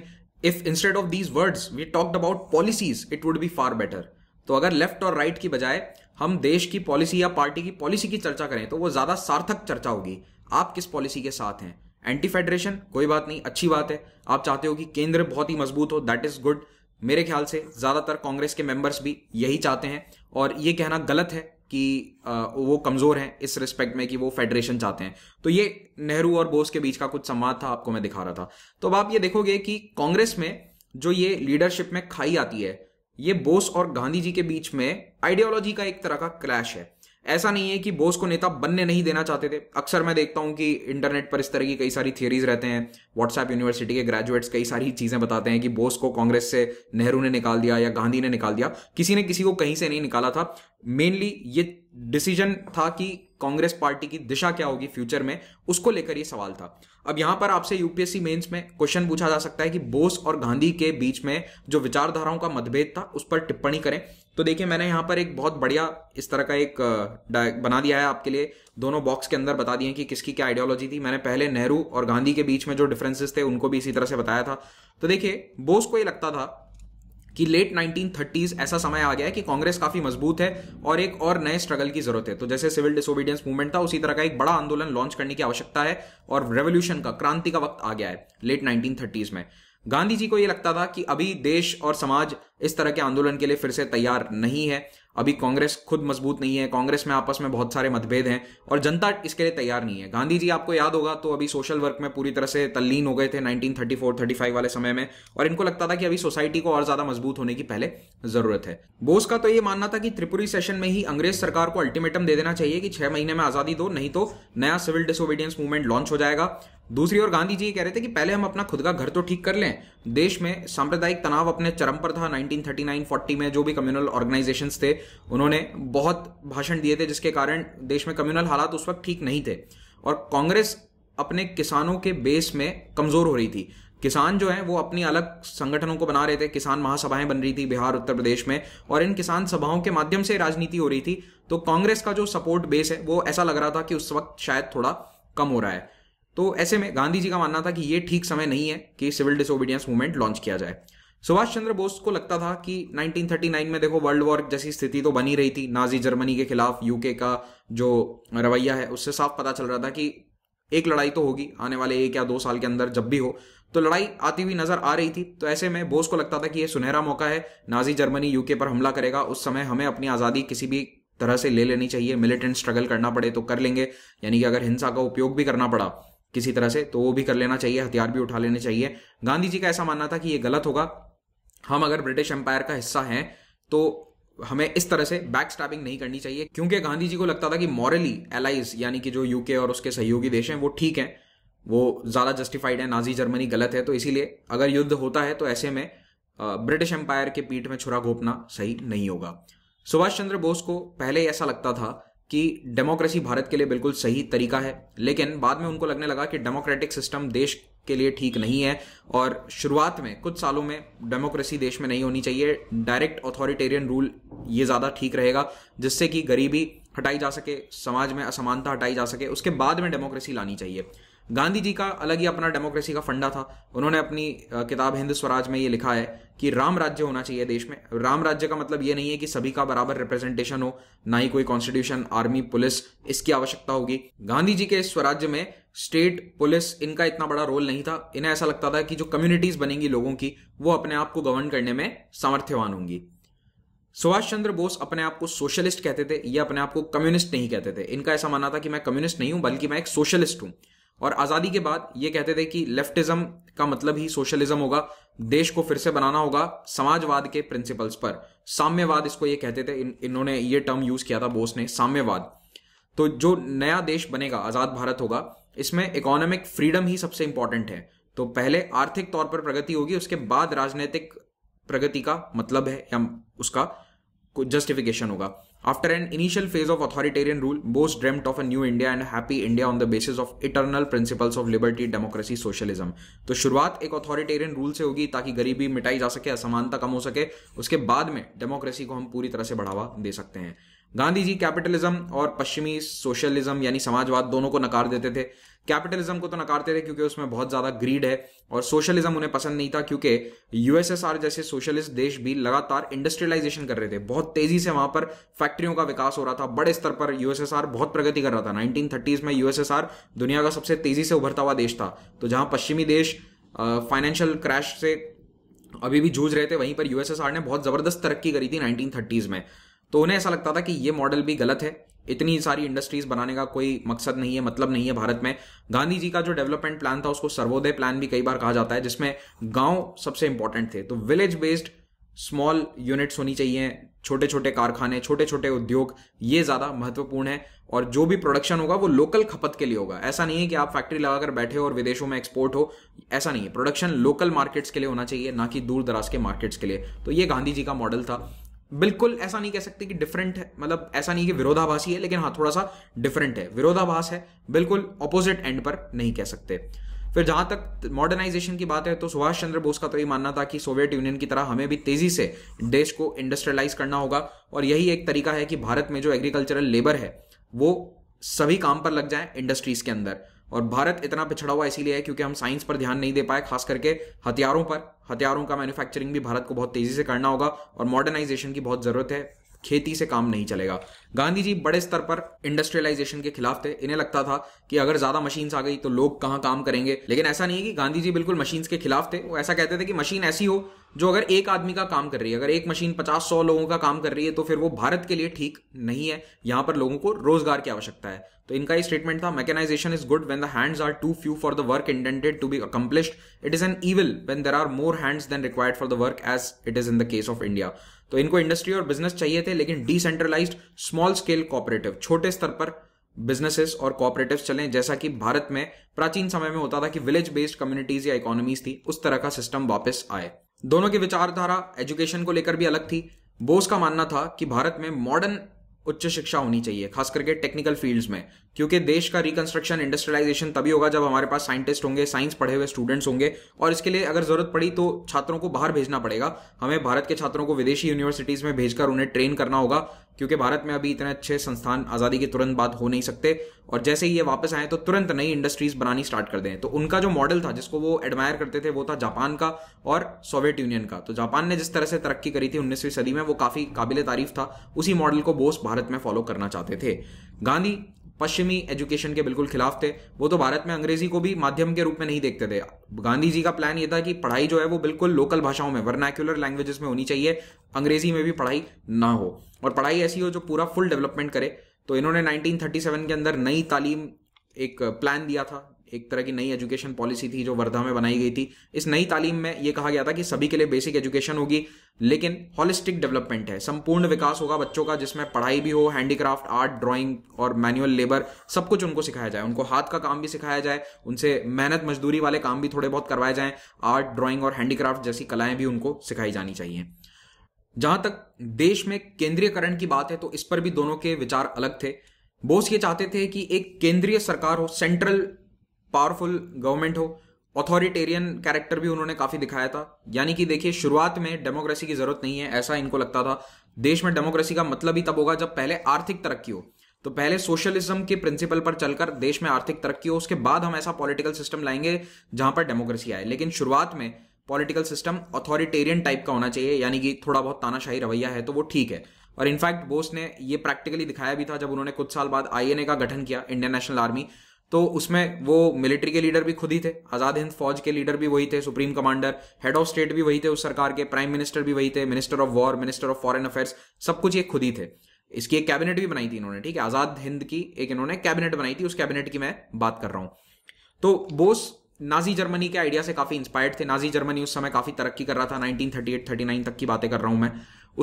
if instead of these words we talked about policies it would be far better तो अगर left और right की बजाय हम देश की policy या party की पॉलिसी की चर्चा करें तो वो ज्यादा सार्थक चर्चा होगी आप किस पॉलिसी के साथ हैं एंटी फेडरेशन कोई बात नहीं अच्छी बात है आप चाहते हो कि केंद्र बहुत ही मजबूत हो दैट इज गुड मेरे ख्याल से ज़्यादातर कांग्रेस के मेंबर्स भी यही चाहते हैं और ये कहना गलत है कि वो कमज़ोर हैं इस रिस्पेक्ट में कि वो फेडरेशन चाहते हैं तो ये नेहरू और बोस के बीच का कुछ संवाद था आपको मैं दिखा रहा था तो अब आप ये देखोगे कि कांग्रेस में जो ये लीडरशिप में खाई आती है ये बोस और गांधी जी के बीच में आइडियोलॉजी का एक तरह का क्लैश है ऐसा नहीं है कि बोस को नेता बनने नहीं देना चाहते थे अक्सर मैं देखता हूं कि इंटरनेट पर इस तरह की कई सारी थियरीज रहते हैं व्हाट्सएप यूनिवर्सिटी के ग्रेजुएट्स कई सारी चीज़ें बताते हैं कि बोस को कांग्रेस से नेहरू ने निकाल दिया या गांधी ने निकाल दिया किसी ने किसी को कहीं से नहीं निकाला था मेनली ये डिसीजन था कि कांग्रेस पार्टी की दिशा क्या होगी फ्यूचर में उसको लेकर ये सवाल था अब यहां पर आपसे यूपीएससी मेंस में क्वेश्चन पूछा जा सकता है कि बोस और गांधी के बीच में जो विचारधाराओं का मतभेद था उस पर टिप्पणी करें तो देखिए मैंने यहां पर एक बहुत बढ़िया इस तरह का एक बना दिया है आपके लिए दोनों बॉक्स के अंदर बता दिए कि किसकी क्या आइडियोलॉजी थी मैंने पहले नेहरू और गांधी के बीच में जो डिफरेंसेस थे उनको भी इसी तरह से बताया था तो देखिए बोस को ये लगता था कि लेट 1930s ऐसा समय आ गया है कि कांग्रेस काफी मजबूत है और एक और नए स्ट्रगल की जरूरत है तो जैसे सिविल डिसोबीडियंस मूवमेंट था उसी तरह का एक बड़ा आंदोलन लॉन्च करने की आवश्यकता है और रेवोल्यूशन का क्रांति का वक्त आ गया है लेट नाइनटीन में गांधी जी को यह लगता था कि अभी देश और समाज इस तरह के आंदोलन के लिए फिर से तैयार नहीं है अभी कांग्रेस खुद मजबूत नहीं है कांग्रेस में आपस में बहुत सारे मतभेद हैं और जनता इसके लिए तैयार नहीं है गांधी जी आपको याद होगा तो अभी सोशल वर्क में पूरी तरह से तल्लीन हो गए थे 1934 35 वाले समय में और इनको लगता था कि अभी सोसाइटी को और ज्यादा मजबूत होने की पहले जरूरत है बोस का तो ये मानना था कि त्रिपुरी सेशन में ही अंग्रेज सरकार को अल्टीमेटम दे देना चाहिए कि छह महीने में आजादी दो नहीं तो नया सिविल डिसोबीडियंस मूवमेंट लॉन्च हो जाएगा दूसरी ओर गांधी जी ये कह रहे थे कि पहले हम अपना खुद का घर तो ठीक कर लें देश में सांप्रदायिक तनाव अपने चरम पर था 1939-40 में जो भी कम्युनल ऑर्गेनाइजेशन थे उन्होंने बहुत भाषण दिए थे जिसके कारण देश में कम्युनल हालात उस वक्त ठीक नहीं थे और कांग्रेस अपने किसानों के बेस में कमजोर हो रही थी किसान जो हैं वो अपनी अलग संगठनों को बना रहे थे किसान महासभाएं बन रही थी बिहार उत्तर प्रदेश में और इन किसान सभाओं के माध्यम से राजनीति हो रही थी तो कांग्रेस का जो सपोर्ट बेस है वो ऐसा लग रहा था कि उस वक्त शायद थोड़ा कम हो रहा है तो ऐसे में गांधी जी का मानना था कि ये ठीक समय नहीं है कि सिविल डिसोबीडियंस मूवमेंट लॉन्च किया जाए सुभाष चंद्र बोस को लगता था कि 1939 में देखो वर्ल्ड वॉर जैसी स्थिति तो बनी रही थी नाजी जर्मनी के खिलाफ यूके का जो रवैया है उससे साफ पता चल रहा था कि एक लड़ाई तो होगी आने वाले एक या दो साल के अंदर जब भी हो तो लड़ाई आती हुई नजर आ रही थी तो ऐसे में बोस को लगता था कि यह सुनहरा मौका है नाजी जर्मनी यूके पर हमला करेगा उस समय हमें अपनी आज़ादी किसी भी तरह से ले लेनी चाहिए मिलिटेंट स्ट्रगल करना पड़े तो कर लेंगे यानी कि अगर हिंसा का उपयोग भी करना पड़ा किसी तरह से तो वो भी कर लेना चाहिए हथियार भी उठा लेने चाहिए गांधी जी का ऐसा मानना था कि ये गलत होगा हम अगर ब्रिटिश एम्पायर का हिस्सा हैं तो हमें इस तरह से बैक स्टैबिंग नहीं करनी चाहिए क्योंकि गांधी जी को लगता था कि मॉरली एलाइज यानी कि जो यूके और उसके सहयोगी देश हैं वो ठीक हैं वो ज़्यादा जस्टिफाइड है नाजी जर्मनी गलत है तो इसीलिए अगर युद्ध होता है तो ऐसे में ब्रिटिश एम्पायर के पीठ में छुरा घोपना सही नहीं होगा सुभाष चंद्र बोस को पहले ऐसा लगता था कि डेमोक्रेसी भारत के लिए बिल्कुल सही तरीका है लेकिन बाद में उनको लगने लगा कि डेमोक्रेटिक सिस्टम देश के लिए ठीक नहीं है और शुरुआत में कुछ सालों में डेमोक्रेसी देश में नहीं होनी चाहिए डायरेक्ट अथॉरिटेरियन रूल ये ज़्यादा ठीक रहेगा जिससे कि गरीबी हटाई जा सके समाज में असमानता हटाई जा सके उसके बाद में डेमोक्रेसी लानी चाहिए गांधी जी का अलग ही अपना डेमोक्रेसी का फंडा था उन्होंने अपनी किताब हिंद स्वराज में ये लिखा है कि राम राज्य होना चाहिए देश में राम राज्य का मतलब ये नहीं है कि सभी का बराबर रिप्रेजेंटेशन हो ना ही कोई कॉन्स्टिट्यूशन आर्मी पुलिस इसकी आवश्यकता होगी गांधी जी के स्वराज्य में स्टेट पुलिस इनका इतना बड़ा रोल नहीं था इन्हें ऐसा लगता था कि जो कम्युनिटीज बनेंगी लोगों की वो अपने आप को गवर्न करने में सामर्थ्यवान होंगी सुभाष चंद्र बोस अपने आप को सोशलिस्ट कहते थे या अपने आप को कम्युनिस्ट नहीं कहते थे इनका ऐसा मानना था कि मैं कम्युनिस्ट नहीं हूं बल्कि मैं एक सोशलिस्ट हूं और आज़ादी के बाद ये कहते थे कि लेफ्टिज्म का मतलब ही सोशलिज्म होगा देश को फिर से बनाना होगा समाजवाद के प्रिंसिपल्स पर साम्यवाद इसको ये कहते थे इन, इन्होंने ये टर्म यूज किया था बोस ने साम्यवाद तो जो नया देश बनेगा आज़ाद भारत होगा इसमें इकोनॉमिक फ्रीडम ही सबसे इंपॉर्टेंट है तो पहले आर्थिक तौर पर प्रगति होगी उसके बाद राजनीतिक प्रगति का मतलब है या उसका जस्टिफिकेशन होगा After an initial phase of authoritarian rule, Bose dreamt of a new India and a happy India on the basis of eternal principles of liberty, democracy, socialism. तो शुरुआत एक authoritarian rule से होगी ताकि गरीबी मिटाई जा सके असमानता कम हो सके उसके बाद में democracy को हम पूरी तरह से बढ़ावा दे सकते हैं गांधी जी कैपिटलिज्म और पश्चिमी सोशलिज्म यानी समाजवाद दोनों को नकार देते थे कैपिटलिज्म को तो नकारते थे क्योंकि उसमें बहुत ज्यादा ग्रीड है और सोशलिज्म उन्हें पसंद नहीं था क्योंकि यूएसएसआर जैसे सोशलिस्ट देश भी लगातार इंडस्ट्रियलाइजेशन कर रहे थे बहुत तेजी से वहां पर फैक्ट्रियों का विकास हो रहा था बड़े स्तर पर यूएसएसआर बहुत प्रगति कर रहा था नाइनटीन में यूएसएसआर दुनिया का सबसे तेजी से उभरता हुआ देश था तो जहां पश्चिमी देश फाइनेंशियल क्रैश से अभी भी जूझ रहे थे वहीं पर यूएसएसआर ने बहुत जबरदस्त तरक्की करी थी नाइनटीन में तो उन्हें ऐसा लगता था कि ये मॉडल भी गलत है इतनी सारी इंडस्ट्रीज बनाने का कोई मकसद नहीं है मतलब नहीं है भारत में गांधी जी का जो डेवलपमेंट प्लान था उसको सर्वोदय प्लान भी कई बार कहा जाता है जिसमें गांव सबसे इंपॉर्टेंट थे तो विलेज बेस्ड स्मॉल यूनिट्स होनी चाहिए छोटे छोटे कारखाने छोटे छोटे उद्योग ये ज़्यादा महत्वपूर्ण है और जो भी प्रोडक्शन होगा वो लोकल खपत के लिए होगा ऐसा नहीं है कि आप फैक्ट्री लगाकर बैठे हो और विदेशों में एक्सपोर्ट हो ऐसा नहीं है प्रोडक्शन लोकल मार्केट्स के लिए होना चाहिए ना कि दूर दराज के मार्केट्स के लिए तो ये गांधी जी का मॉडल था बिल्कुल ऐसा नहीं कह सकते कि डिफरेंट है मतलब ऐसा नहीं कि विरोधाभासी है लेकिन हाँ थोड़ा सा डिफरेंट है विरोधाभास है बिल्कुल ऑपोजिट एंड पर नहीं कह सकते फिर जहां तक मॉडर्नाइजेशन की बात है तो सुभाष चंद्र बोस का तो ये मानना था कि सोवियत यूनियन की तरह हमें भी तेजी से देश को इंडस्ट्रियलाइज करना होगा और यही एक तरीका है कि भारत में जो एग्रीकल्चरल लेबर है वो सभी काम पर लग जाए इंडस्ट्रीज के अंदर और भारत इतना पिछड़ा हुआ इसीलिए है क्योंकि हम साइंस पर ध्यान नहीं दे पाए खास करके हथियारों पर हथियारों का मैन्युफैक्चरिंग भी भारत को बहुत तेजी से करना होगा और मॉडर्नाइजेशन की बहुत जरूरत है खेती से काम नहीं चलेगा गांधी जी बड़े स्तर पर इंडस्ट्रियलाइजेशन के खिलाफ थे इन्हें लगता था कि अगर ज्यादा मशीन्स आ गई तो लोग कहाँ काम करेंगे लेकिन ऐसा नहीं है कि गांधी जी बिल्कुल मशीन के खिलाफ थे वो ऐसा कहते थे कि मशीन ऐसी हो जो अगर एक आदमी का काम कर रही है अगर एक मशीन पचास सौ लोगों का काम कर रही है तो फिर वो भारत के लिए ठीक नहीं है यहां पर लोगों को रोजगार की आवश्यकता है तो इनका ये स्टेटमेंट था mechanisation is good when the hands are too few for the work intended to be accomplished it is an evil when there are more hands than required for the work as it is in the case of India तो इनको industry और business चाहिए थे लेकिन decentralise small scale cooperative छोटे स्तर पर businesses और कॉपरेटिव चलें जैसा कि भारत में प्राचीन समय में होता था कि विलेज बेस्ड कम्युनिटीज या इकोनॉमीज थी उस तरह का सिस्टम वापस आए दोनों की विचारधारा एजुकेशन को लेकर भी अलग थी बोस का मानना था कि भारत में मॉडर्न उच्च शिक्षा होनी चाहिए खास करके टेक्निकल फील्ड्स में क्योंकि देश का रिकंस्ट्रक्शन इंडस्ट्रियलाइजेशन तभी होगा जब हमारे पास साइंटिस्ट होंगे साइंस पढ़े हुए स्टूडेंट्स होंगे और इसके लिए अगर जरूरत पड़ी तो छात्रों को बाहर भेजना पड़ेगा हमें भारत के छात्रों को विदेशी यूनिवर्सिटीज़ में भेजकर उन्हें ट्रेन करना होगा क्योंकि भारत में अभी इतने अच्छे संस्थान आज़ादी के तुरंत बाद हो नहीं सकते और जैसे ही ये वापस आए तो तुरंत नई इंडस्ट्रीज़ बनानी स्टार्ट कर दें तो उनका जो मॉडल था जिसको वो एडमायर करते थे वो था जापान का और सोवियत यूनियन का तो जापान ने जिस तरह से तरक्की करी थी उन्नीसवीं सदी में वो काफ़ी काबिल तारीफ था उसी मॉडल को बोस भारत में फॉलो करना चाहते थे गांधी पश्चिमी एजुकेशन के बिल्कुल खिलाफ थे वो तो भारत में अंग्रेजी को भी माध्यम के रूप में नहीं देखते थे गांधी जी का प्लान ये था कि पढ़ाई जो है वो बिल्कुल लोकल भाषाओं में वर्नैक्युलर लैंग्वेजेस में होनी चाहिए अंग्रेजी में भी पढ़ाई ना हो और पढ़ाई ऐसी हो जो पूरा फुल डेवलपमेंट करे तो इन्होंने 1937 के अंदर नई तालीम एक प्लान दिया था एक तरह की नई एजुकेशन पॉलिसी थी जो वर्धा में बनाई गई थी इस नई तालीम में यह कहा गया था कि सभी के लिए बेसिक एजुकेशन होगी लेकिन हॉलिस्टिक डेवलपमेंट है संपूर्ण विकास होगा बच्चों का जिसमें पढ़ाई भी हो हैंडीक्राफ्ट आर्ट ड्राइंग और मैनुअल लेबर सब कुछ उनको सिखाया जाए उनको हाथ का काम भी सिखाया जाए उनसे मेहनत मजदूरी वाले काम भी थोड़े बहुत करवाए जाएं आर्ट ड्राइंग और हैंडीक्राफ्ट जैसी कलाएं भी उनको सिखाई जानी चाहिए जहां तक देश में केंद्रीयकरण की बात है तो इस पर भी दोनों के विचार अलग थे बोस ये चाहते थे कि एक केंद्रीय सरकार हो सेंट्रल पावरफुल गवर्नमेंट हो ऑथोरिटेरियन कैरेक्टर भी उन्होंने काफी दिखाया था यानी कि देखिए शुरुआत में डेमोक्रेसी की जरूरत नहीं है ऐसा इनको लगता था देश में डेमोक्रेसी का मतलब ही तब होगा जब पहले आर्थिक तरक्की हो तो पहले सोशलिज्म के प्रिंसिपल पर चलकर देश में आर्थिक तरक्की हो उसके बाद हम ऐसा पॉलिटिकल सिस्टम लाएंगे जहां पर डेमोक्रेसी आए लेकिन शुरुआत में पॉलिटिकल सिस्टम अथॉरिटेरियन टाइप का होना चाहिए यानी कि थोड़ा बहुत तानाशाही रवैया है तो वो ठीक है और इनफैक्ट बोस ने ये प्रैक्टिकली दिखाया भी था जब उन्होंने कुछ साल बाद आईएनए का गठन किया इंडियन नेशनल आर्मी तो उसमें वो मिलिट्री के लीडर भी खुद ही थे आज़ाद हिंद फौज के लीडर भी वही थे supreme commander head of state भी वही थे उस सरकार के प्राइम मिनिस्टर भी वही थे minister of war minister of foreign affairs सब कुछ ये खुद ही थे इसकी एक कैबिनेट भी बनाई थी इन्होंने ठीक है आज़ाद हिंद की एक इन्होंने कैबिनेट बनाई थी उस कैबिनेट की मैं बात कर रहा हूँ तो बोस नाजी जर्मनी के आइडिया से काफ़ी इंस्पायर्ड थे नाजी जर्मनी उस समय काफ़ी तरक्की कर रहा था 1938-39 तक की बातें कर रहा हूं मैं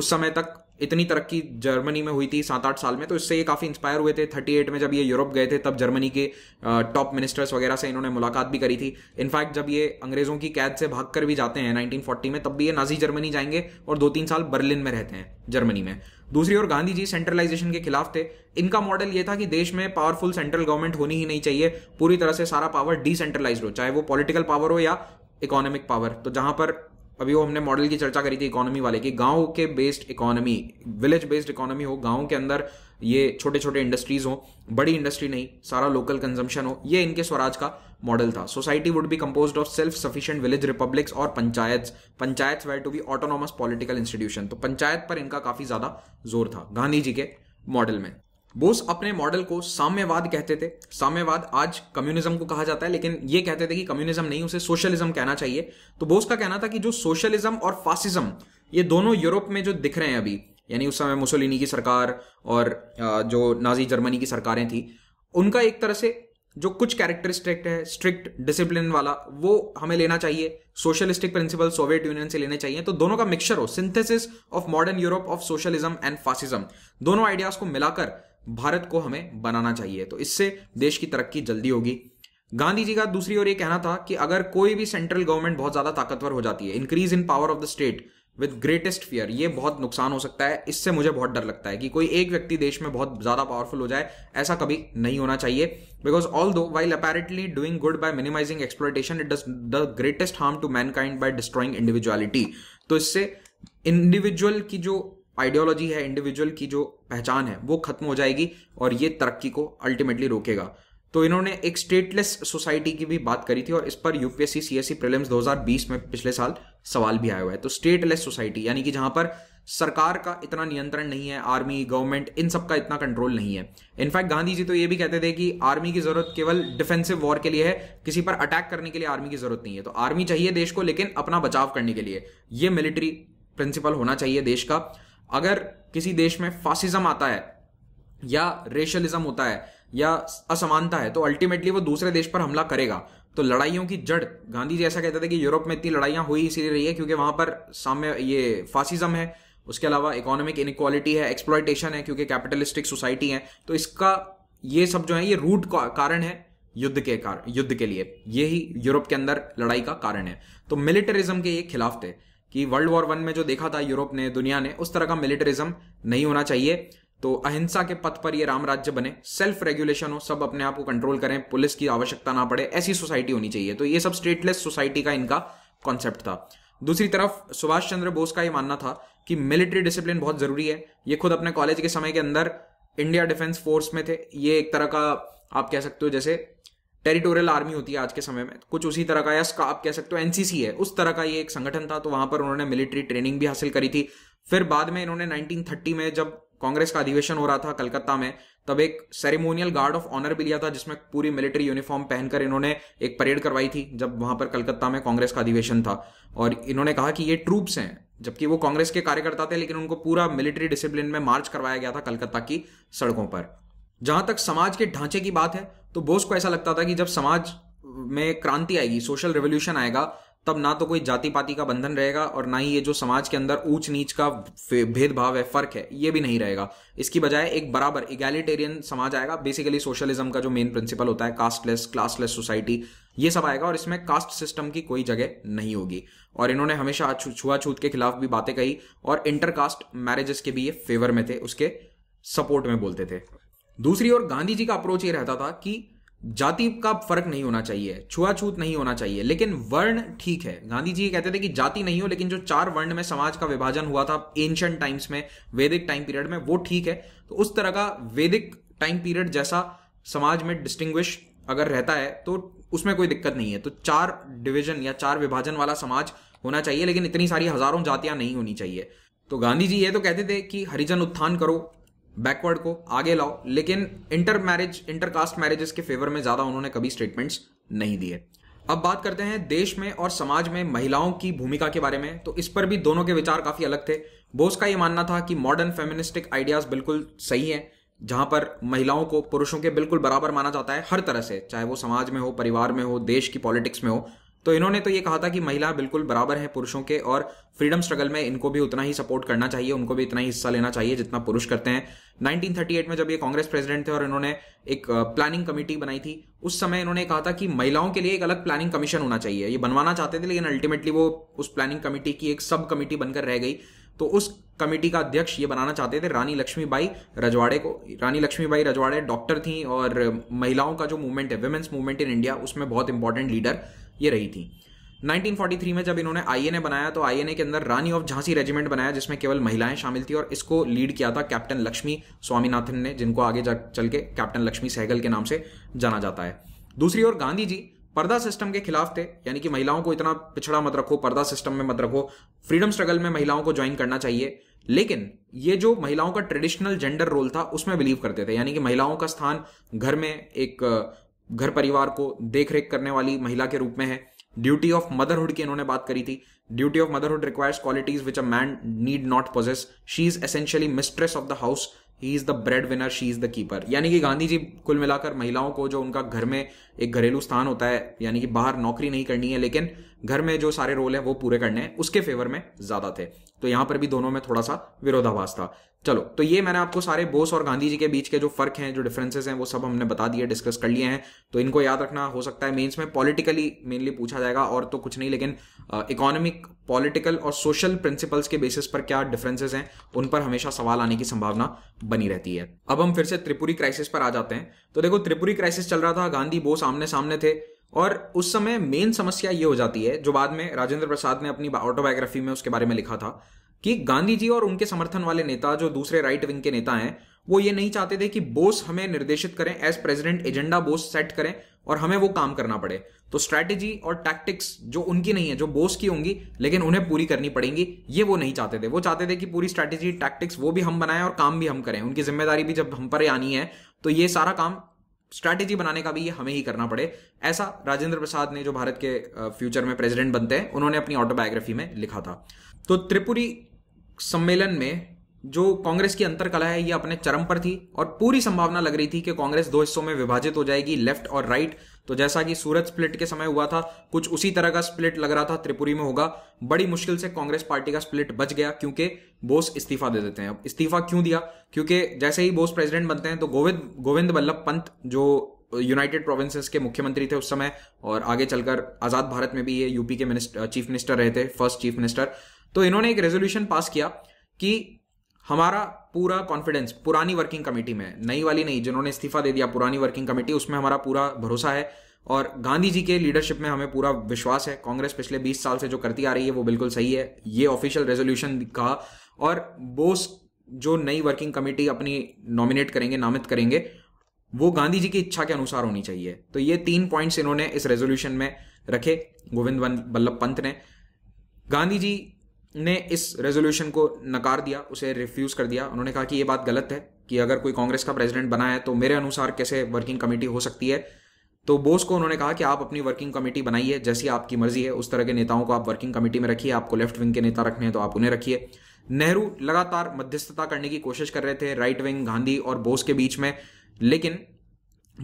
उस समय तक इतनी तरक्की जर्मनी में हुई थी सात आठ साल में तो इससे ये काफ़ी इंस्पायर हुए थे थर्टी एट में जब ये यूरोप गए थे तब जर्मनी के टॉप मिनिस्टर्स वगैरह से इन्होंने मुलाकात भी करी थी इनफैक्ट जब ये अंग्रेज़ों की कैद से भाग कर भी जाते हैं नाइनटीन फोर्टी में तब भी ये नाजी जर्मनी जाएंगे और दो तीन साल बर्लिन में रहते हैं जर्मनी में दूसरी ओर गांधी जी सेंट्रलाइजेशन के खिलाफ थे इनका मॉडल ये था कि देश में पावरफुल सेंट्रल गवर्नमेंट होनी ही नहीं चाहिए पूरी तरह से सारा पावर डिसेंट्रलाइज हो चाहे वो पॉलिटिकल पावर हो या इकोनॉमिक पावर तो जहां पर अभी वो हमने मॉडल की चर्चा करी थी इकोनॉमी वाले की गांव के based economy village based economy हो गांव के अंदर ये छोटे छोटे इंडस्ट्रीज हो बड़ी इंडस्ट्री नहीं सारा लोकल कंजम्पशन हो ये इनके स्वराज का मॉडल था society would be composed of self sufficient village republics और panchayat panchayat were to be autonomous political institution तो पंचायत पर इनका काफी ज्यादा जोर था गांधी जी के मॉडल में बोस अपने मॉडल को साम्यवाद कहते थे साम्यवाद आज कम्युनिज्म को कहा जाता है लेकिन ये कहते थे कि कम्युनिज्म नहीं उसे सोशलिज्म कहना चाहिए तो बोस का कहना था कि जो सोशलिज्म और फासिज्म ये दोनों यूरोप में जो दिख रहे हैं अभी यानी उस समय मुसोलिनी की सरकार और जो नाजी जर्मनी की सरकारें थी उनका एक तरह से जो कुछ कैरेक्टरिस्टिक है स्ट्रिक्ट डिसिप्लिन वाला वो हमें लेना चाहिए सोशलिस्टिक प्रिंसिपल सोवियत यूनियन से लेने चाहिए तो दोनों का मिक्सचर हो synthesis of modern Europe of socialism and fascism दोनों आइडियाज को मिलाकर भारत को हमें बनाना चाहिए तो इससे देश की तरक्की जल्दी होगी गांधी जी का दूसरी ओर यह कहना था कि अगर कोई भी सेंट्रल गवर्नमेंट बहुत ज्यादा ताकतवर हो जाती है increase in power of the state with greatest fear ये बहुत नुकसान हो सकता है इससे मुझे बहुत डर लगता है कि कोई एक व्यक्ति देश में बहुत ज्यादा पावरफुल हो जाए ऐसा कभी नहीं होना चाहिए because although while apparently doing good by minimising exploitation it does the greatest harm to mankind by destroying individuality तो इससे इंडिविजुअल की जो आइडियोलॉजी है इंडिविजुअल की जो पहचान है वो खत्म हो जाएगी और ये तरक्की को अल्टीमेटली रोकेगा तो इन्होंने एक स्टेटलेस सोसाइटी की भी बात करी थी और इस पर यूपीएससी सीएससी प्रीलिम्स 2020 में पिछले साल सवाल भी आया हुआ है तो स्टेटलेस सोसाइटी यानी कि जहां पर सरकार का इतना नियंत्रण नहीं है आर्मी गवर्नमेंट इन सब का इतना कंट्रोल नहीं है इनफैक्ट गांधी जी तो ये भी कहते थे कि आर्मी की जरूरत केवल डिफेंसिव वॉर के लिए है किसी पर अटैक करने के लिए आर्मी की जरूरत नहीं है तो आर्मी चाहिए देश को लेकिन अपना बचाव करने के लिए ये मिलिट्री प्रिंसिपल होना चाहिए देश का अगर किसी देश में फासिज्म आता है या रेशलिज्म होता है या असमानता है तो अल्टीमेटली वो दूसरे देश पर हमला करेगा तो लड़ाइयों की जड़ गांधी जी ऐसा कहते थे कि यूरोप में इतनी लड़ाइयां हुई इसीलिए रही है क्योंकि वहां पर साम्य ये फासिज्म है उसके अलावा इकोनॉमिक इनक्वालिटी है एक्सप्लॉयटेशन है क्योंकि कैपिटलिस्टिक सोसाइटी है तो इसका ये सब जो है ये रूट कारण है युद्ध के कारण युद्ध के लिए यही यूरोप के अंदर लड़ाई का कारण है तो मिलिटरिज्म के ये खिलाफ थे कि वर्ल्ड वॉर वन में जो देखा था यूरोप ने दुनिया ने उस तरह का मिलिटरिज्म नहीं होना चाहिए तो अहिंसा के पथ पर ये राम राज्य बने सेल्फ रेगुलेशन हो सब अपने आप को कंट्रोल करें पुलिस की आवश्यकता ना पड़े ऐसी सोसाइटी होनी चाहिए तो ये सब स्टेटलेस सोसाइटी का इनका कॉन्सेप्ट था दूसरी तरफ सुभाष चंद्र बोस का ये मानना था कि मिलिट्री डिसिप्लिन बहुत जरूरी है ये खुद अपने कॉलेज के समय के अंदर इंडिया डिफेंस फोर्स में थे ये एक तरह का आप कह सकते हो जैसे टेरिटोरियल आर्मी होती है आज के समय में कुछ उसी तरह का या आप कह सकते हो एनसीसी है उस तरह का ये एक संगठन था तो वहां पर उन्होंने मिलिट्री ट्रेनिंग भी हासिल करी थी फिर बाद में इन्होंने 1930 में जब कांग्रेस का अधिवेशन हो रहा था कलकत्ता में तब एक सेरेमोनियल गार्ड ऑफ ऑनर भी लिया था जिसमें पूरी मिलिट्री यूनिफॉर्म पहनकर इन्होंने एक परेड करवाई थी जब वहां पर कलकत्ता में कांग्रेस का अधिवेशन था और इन्होंने कहा कि ये ट्रूप्स हैं जबकि वो कांग्रेस के कार्यकर्ता थे लेकिन उनको पूरा मिलिट्री डिसिप्लिन में मार्च करवाया गया था कलकत्ता की सड़कों पर जहां तक समाज के ढांचे की बात है तो बोस को ऐसा लगता था कि जब समाज में क्रांति आएगी सोशल रेवोल्यूशन आएगा तब ना तो कोई जाति पाति का बंधन रहेगा और ना ही ये जो समाज के अंदर ऊंच नीच का भेदभाव है फर्क है ये भी नहीं रहेगा इसकी बजाय एक बराबर इगैलिटेरियन समाज आएगा बेसिकली सोशलिज्म का जो मेन प्रिंसिपल होता है कास्टलेस क्लासलेस सोसाइटी ये सब आएगा और इसमें कास्ट सिस्टम की कोई जगह नहीं होगी और इन्होंने हमेशा छुआछूत के खिलाफ भी बातें कही और इंटरकास्ट मैरिजेस के भी ये फेवर में थे उसके सपोर्ट में बोलते थे दूसरी ओर गांधी जी का अप्रोच ये रहता था कि जाति का फर्क नहीं होना चाहिए छुआछूत नहीं होना चाहिए लेकिन वर्ण ठीक है गांधी जी कहते थे कि जाति नहीं हो लेकिन जो चार वर्ण में समाज का विभाजन हुआ था एंशियंट टाइम्स में वैदिक टाइम पीरियड में वो ठीक है तो उस तरह का वैदिक टाइम पीरियड जैसा समाज में डिस्टिंग्विश अगर रहता है तो उसमें कोई दिक्कत नहीं है तो चार डिविजन या चार विभाजन वाला समाज होना चाहिए लेकिन इतनी सारी हजारों जातियां नहीं होनी चाहिए तो गांधी जी ये तो कहते थे कि हरिजन उत्थान करो बैकवर्ड को आगे लाओ लेकिन inter marriage inter caste marriages के फेवर में ज्यादा उन्होंने कभी स्टेटमेंट्स नहीं दिए अब बात करते हैं देश में और समाज में महिलाओं की भूमिका के बारे में तो इस पर भी दोनों के विचार काफी अलग थे बोस का ये मानना था कि मॉडर्न फेमिनिस्टिक आइडियाज बिल्कुल सही है जहां पर महिलाओं को पुरुषों के बिल्कुल बराबर माना जाता है हर तरह से चाहे वो समाज में हो परिवार में हो देश की पॉलिटिक्स में हो तो इन्होंने तो ये कहा था कि महिला बिल्कुल बराबर है पुरुषों के और फ्रीडम स्ट्रगल में इनको भी उतना ही सपोर्ट करना चाहिए उनको भी इतना ही हिस्सा लेना चाहिए जितना पुरुष करते हैं 1938 में जब ये कांग्रेस प्रेसिडेंट थे और इन्होंने एक प्लानिंग कमेटी बनाई थी उस समय इन्होंने कहा था कि महिलाओं के लिए एक अलग प्लानिंग कमीशन होना चाहिए ये बनवाना चाहते थे लेकिन अल्टीमेटली वो उस प्लानिंग कमेटी की एक सब कमेटी बनकर रह गई तो उस कमेटी का अध्यक्ष ये बनाना चाहते थे रानी लक्ष्मीबाई रजवाड़े को रानी लक्ष्मीबाई रजवाड़े डॉक्टर थी और महिलाओं का जो मूवमेंट है वुमेन्स मूवमेंट इन इंडिया उसमें बहुत इंपॉर्टेंट लीडर ये रही थी 1943 में जब इन्होंने आईएनए बनाया तो आईएनए के अंदर रानी ऑफ झांसी रेजिमेंट बनाया जिसमें केवल महिलाएं शामिल थी और इसको लीड किया था कैप्टन लक्ष्मी स्वामीनाथन ने जिनको आगे चल के कैप्टन लक्ष्मी सहगल के नाम से जाना जाता है दूसरी ओर गांधी जी पर्दा सिस्टम के खिलाफ थे यानी कि महिलाओं को इतना पिछड़ा मत रखो पर्दा सिस्टम में मत रखो फ्रीडम स्ट्रगल में महिलाओं को ज्वाइन करना चाहिए लेकिन ये जो महिलाओं का ट्रेडिशनल जेंडर रोल था उसमें बिलीव करते थे यानी कि महिलाओं का स्थान घर में एक घर परिवार को देख रेख करने वाली महिला के रूप में है ड्यूटी ऑफ मदरहुड की इन्होंने बात करी थी duty of motherhood requires qualities which a man need not possess she is essentially mistress of the house he is the breadwinner she is the keeper यानी कि गांधी जी कुल मिलाकर महिलाओं को जो उनका घर में एक घरेलू स्थान होता है यानी कि बाहर नौकरी नहीं करनी है लेकिन घर में जो सारे रोल है वो पूरे करने हैं उसके फेवर में ज्यादा थे तो यहां पर भी दोनों में थोड़ा सा विरोधाभास था चलो तो ये मैंने आपको सारे बोस और गांधी जी के बीच के जो फर्क हैं जो डिफरेंसेस हैं वो सब हमने बता दिए डिस्कस कर लिए हैं तो इनको याद रखना हो सकता है मेंस में पॉलिटिकली मेनली पूछा जाएगा और तो कुछ नहीं लेकिन इकोनॉमिक पॉलिटिकल और सोशल प्रिंसिपल्स के बेसिस पर क्या डिफरेंसेस हैं उन पर हमेशा सवाल आने की संभावना बनी रहती है अब हम फिर से त्रिपुरी क्राइसिस पर आ जाते हैं तो देखो त्रिपुरी क्राइसिस चल रहा था गांधी बोस आमने सामने थे और उस समय मेन समस्या ये हो जाती है जो बाद में राजेंद्र प्रसाद ने अपनी ऑटोबायोग्राफी में उसके बारे में लिखा था कि गांधी जी और उनके समर्थन वाले नेता जो दूसरे राइट विंग के नेता हैं वो ये नहीं चाहते थे कि बोस हमें निर्देशित करें as president agenda Bose set करें और हमें वो काम करना पड़े तो स्ट्रैटेजी और टैक्टिक्स जो उनकी नहीं है जो बोस की होंगी लेकिन उन्हें पूरी करनी पड़ेंगी ये वो नहीं चाहते थे वो चाहते थे कि पूरी स्ट्रैटेजी टैक्टिक्स वो भी हम बनाएं और काम भी हम करें उनकी जिम्मेदारी भी जब हम पर आनी है तो ये सारा काम स्ट्रैटेजी बनाने का भी ये हमें ही करना पड़े ऐसा राजेंद्र प्रसाद ने जो भारत के फ्यूचर में प्रेसिडेंट बनते हैं उन्होंने अपनी ऑटोबायोग्राफी में लिखा था तो त्रिपुरी सम्मेलन में जो कांग्रेस की अंतरकला है ये अपने चरम पर थी और पूरी संभावना लग रही थी कि कांग्रेस दो हिस्सों में विभाजित हो जाएगी लेफ्ट और राइट तो जैसा कि सूरत स्प्लिट के समय हुआ था कुछ उसी तरह का स्प्लिट लग रहा था त्रिपुरी में होगा बड़ी मुश्किल से कांग्रेस पार्टी का स्प्लिट बच गया क्योंकि बोस इस्तीफा दे देते हैं अब इस्तीफा क्यों दिया क्योंकि जैसे ही बोस प्रेसिडेंट बनते हैं तो गोविंद गोविंद वल्लभ पंत जो यूनाइटेड प्रोविंसेस के मुख्यमंत्री थे उस समय और आगे चलकर आजाद भारत में भी ये यूपी के मिनिस्टर चीफ मिनिस्टर रहे थे फर्स्ट चीफ मिनिस्टर तो इन्होंने एक रेजोल्यूशन पास किया कि हमारा पूरा कॉन्फिडेंस पुरानी वर्किंग कमेटी में नई वाली नहीं जिन्होंने इस्तीफा दे दिया पुरानी वर्किंग कमेटी उसमें हमारा पूरा भरोसा है और गांधी जी के लीडरशिप में हमें पूरा विश्वास है कांग्रेस पिछले 20 साल से जो करती आ रही है वो बिल्कुल सही है ये ऑफिशियल रेजोल्यूशन कहा और बोस जो नई वर्किंग कमेटी अपनी नॉमिनेट करेंगे नामित करेंगे वो गांधी जी की इच्छा के अनुसार होनी चाहिए तो ये तीन पॉइंट्स इन्होंने इस रेजोल्यूशन में रखे गोविंद बल्लभ पंत ने गांधी जी ने इस रेजोल्यूशन को नकार दिया उसे रिफ्यूज़ कर दिया उन्होंने कहा कि ये बात गलत है कि अगर कोई कांग्रेस का प्रेसिडेंट बना है तो मेरे अनुसार कैसे वर्किंग कमेटी हो सकती है तो बोस को उन्होंने कहा कि आप अपनी वर्किंग कमेटी बनाइए जैसी आपकी मर्जी है उस तरह के नेताओं को आप वर्किंग कमेटी में रखिए आपको लेफ्ट विंग के नेता रखने हैं तो आप उन्हें रखिए नेहरू लगातार मध्यस्थता करने की कोशिश कर रहे थे राइट विंग गांधी और बोस के बीच में लेकिन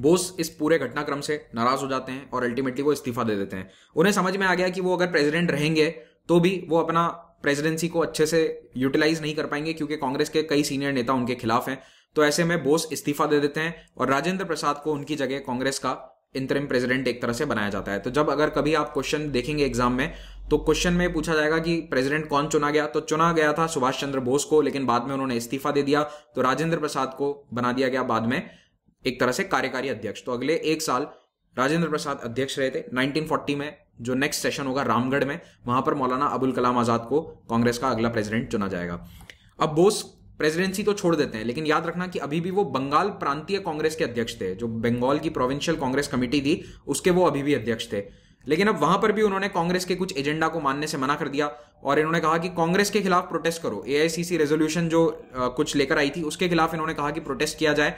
बोस इस पूरे घटनाक्रम से नाराज हो जाते हैं और अल्टीमेटली वो इस्तीफा दे देते हैं उन्हें समझ में आ गया कि वो अगर प्रेसिडेंट रहेंगे तो भी वो अपना प्रेसिडेंसी को अच्छे से यूटिलाइज नहीं कर पाएंगे क्योंकि कांग्रेस के कई सीनियर नेता उनके खिलाफ हैं तो ऐसे में बोस इस्तीफा दे देते हैं और राजेंद्र प्रसाद को उनकी जगह कांग्रेस का इंतरिम प्रेसिडेंट एक तरह से बनाया जाता है तो जब अगर कभी आप क्वेश्चन देखेंगे एग्जाम में तो क्वेश्चन में पूछा जाएगा कि प्रेसिडेंट कौन चुना गया तो चुना गया था सुभाष चंद्र बोस को लेकिन बाद में उन्होंने इस्तीफा दे दिया तो राजेंद्र प्रसाद को बना दिया गया बाद में एक तरह से कार्यकारी अध्यक्ष तो अगले एक साल राजेंद्र प्रसाद अध्यक्ष रहे थे 1940 में जो नेक्स्ट सेशन होगा रामगढ़ में वहां पर मौलाना अबुल कलाम आजाद को कांग्रेस का अगला प्रेसिडेंट चुना जाएगा अब बोस प्रेसिडेंसी तो छोड़ देते हैं लेकिन याद रखना कि अभी भी वो बंगाल प्रांतीय कांग्रेस के अध्यक्ष थे जो बंगाल की प्रोविंशियल कांग्रेस कमेटी थी उसके वो अभी भी अध्यक्ष थे लेकिन अब वहां पर भी उन्होंने कांग्रेस के कुछ एजेंडा को मानने से मना कर दिया और इन्होंने कहा कि कांग्रेस के खिलाफ प्रोटेस्ट करो एआईसीसी रेजोल्यूशन जो कुछ लेकर आई थी उसके खिलाफ इन्होंने कहा कि प्रोटेस्ट किया जाए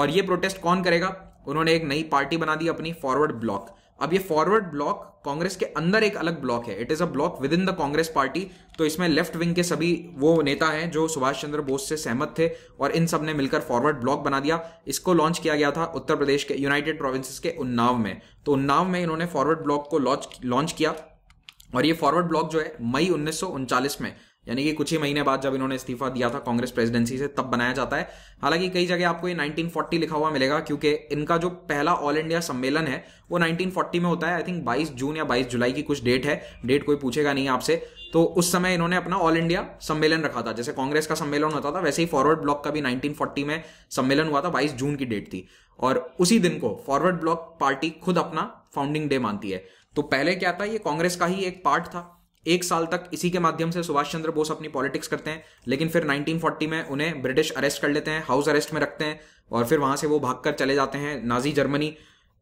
और ये प्रोटेस्ट कौन करेगा उन्होंने एक नई पार्टी बना दी अपनी फॉरवर्ड ब्लॉक अब ये फॉरवर्ड ब्लॉक कांग्रेस के अंदर एक अलग ब्लॉक है it is a bloc within the Congress party तो इसमें लेफ्ट विंग के सभी वो नेता हैं जो सुभाष चंद्र बोस से सहमत थे और इन सब ने मिलकर फॉरवर्ड ब्लॉक बना दिया इसको लॉन्च किया गया था उत्तर प्रदेश के यूनाइटेड प्रोविंसेस के उन्नाव में तो उन्नाव में इन्होंने फॉरवर्ड ब्लॉक को लॉन्च लॉन्च किया और ये फॉरवर्ड ब्लॉक जो है मई उन्नीस में यानी कि कुछ ही महीने बाद जब इन्होंने इस्तीफा दिया था कांग्रेस प्रेसिडेंसी से तब बनाया जाता है हालांकि कई जगह आपको ये 1940 लिखा हुआ मिलेगा क्योंकि इनका जो पहला ऑल इंडिया सम्मेलन है वो 1940 में होता है आई थिंक 22 जून या 22 जुलाई की कुछ डेट है डेट कोई पूछेगा नहीं आपसे तो उस समय इन्होंने अपना ऑल इंडिया सम्मेलन रखा था जैसे कांग्रेस का सम्मेलन होता था वैसे ही फॉरवर्ड ब्लॉक का भी 1940 में सम्मेलन हुआ था 22 जून की डेट थी और उसी दिन को फॉरवर्ड ब्लॉक पार्टी खुद अपना फाउंडिंग डे मानती है तो पहले क्या था ये कांग्रेस का ही एक पार्ट था एक साल तक इसी के माध्यम से सुभाष चंद्र बोस अपनी पॉलिटिक्स करते हैं लेकिन फिर 1940 में उन्हें ब्रिटिश अरेस्ट कर लेते हैं हाउस अरेस्ट में रखते हैं और फिर वहां से वो भागकर चले जाते हैं नाजी जर्मनी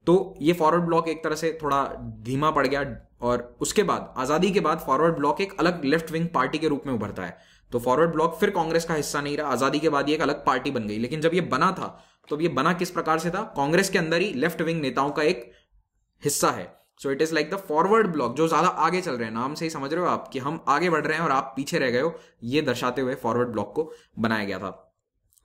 तो ये फॉरवर्ड ब्लॉक एक तरह से थोड़ा धीमा पड़ गया और उसके बाद आज़ादी के बाद फॉरवर्ड ब्लॉक एक अलग लेफ्ट विंग पार्टी के रूप में उभरता है तो फॉरवर्ड ब्लॉक फिर कांग्रेस का हिस्सा नहीं रहा आज़ादी के बाद ये एक अलग पार्टी बन गई लेकिन जब ये बना था तो ये बना किस प्रकार से था कांग्रेस के अंदर ही लेफ्ट विंग नेताओं का एक हिस्सा है so it is like the Forward Bloc जो ज़्यादा आगे चल रहे हैं नाम से ही समझ रहे हो आप कि हम आगे बढ़ रहे हैं और आप पीछे रह गए हो ये दर्शाते हुए फॉरवर्ड ब्लॉक को बनाया गया था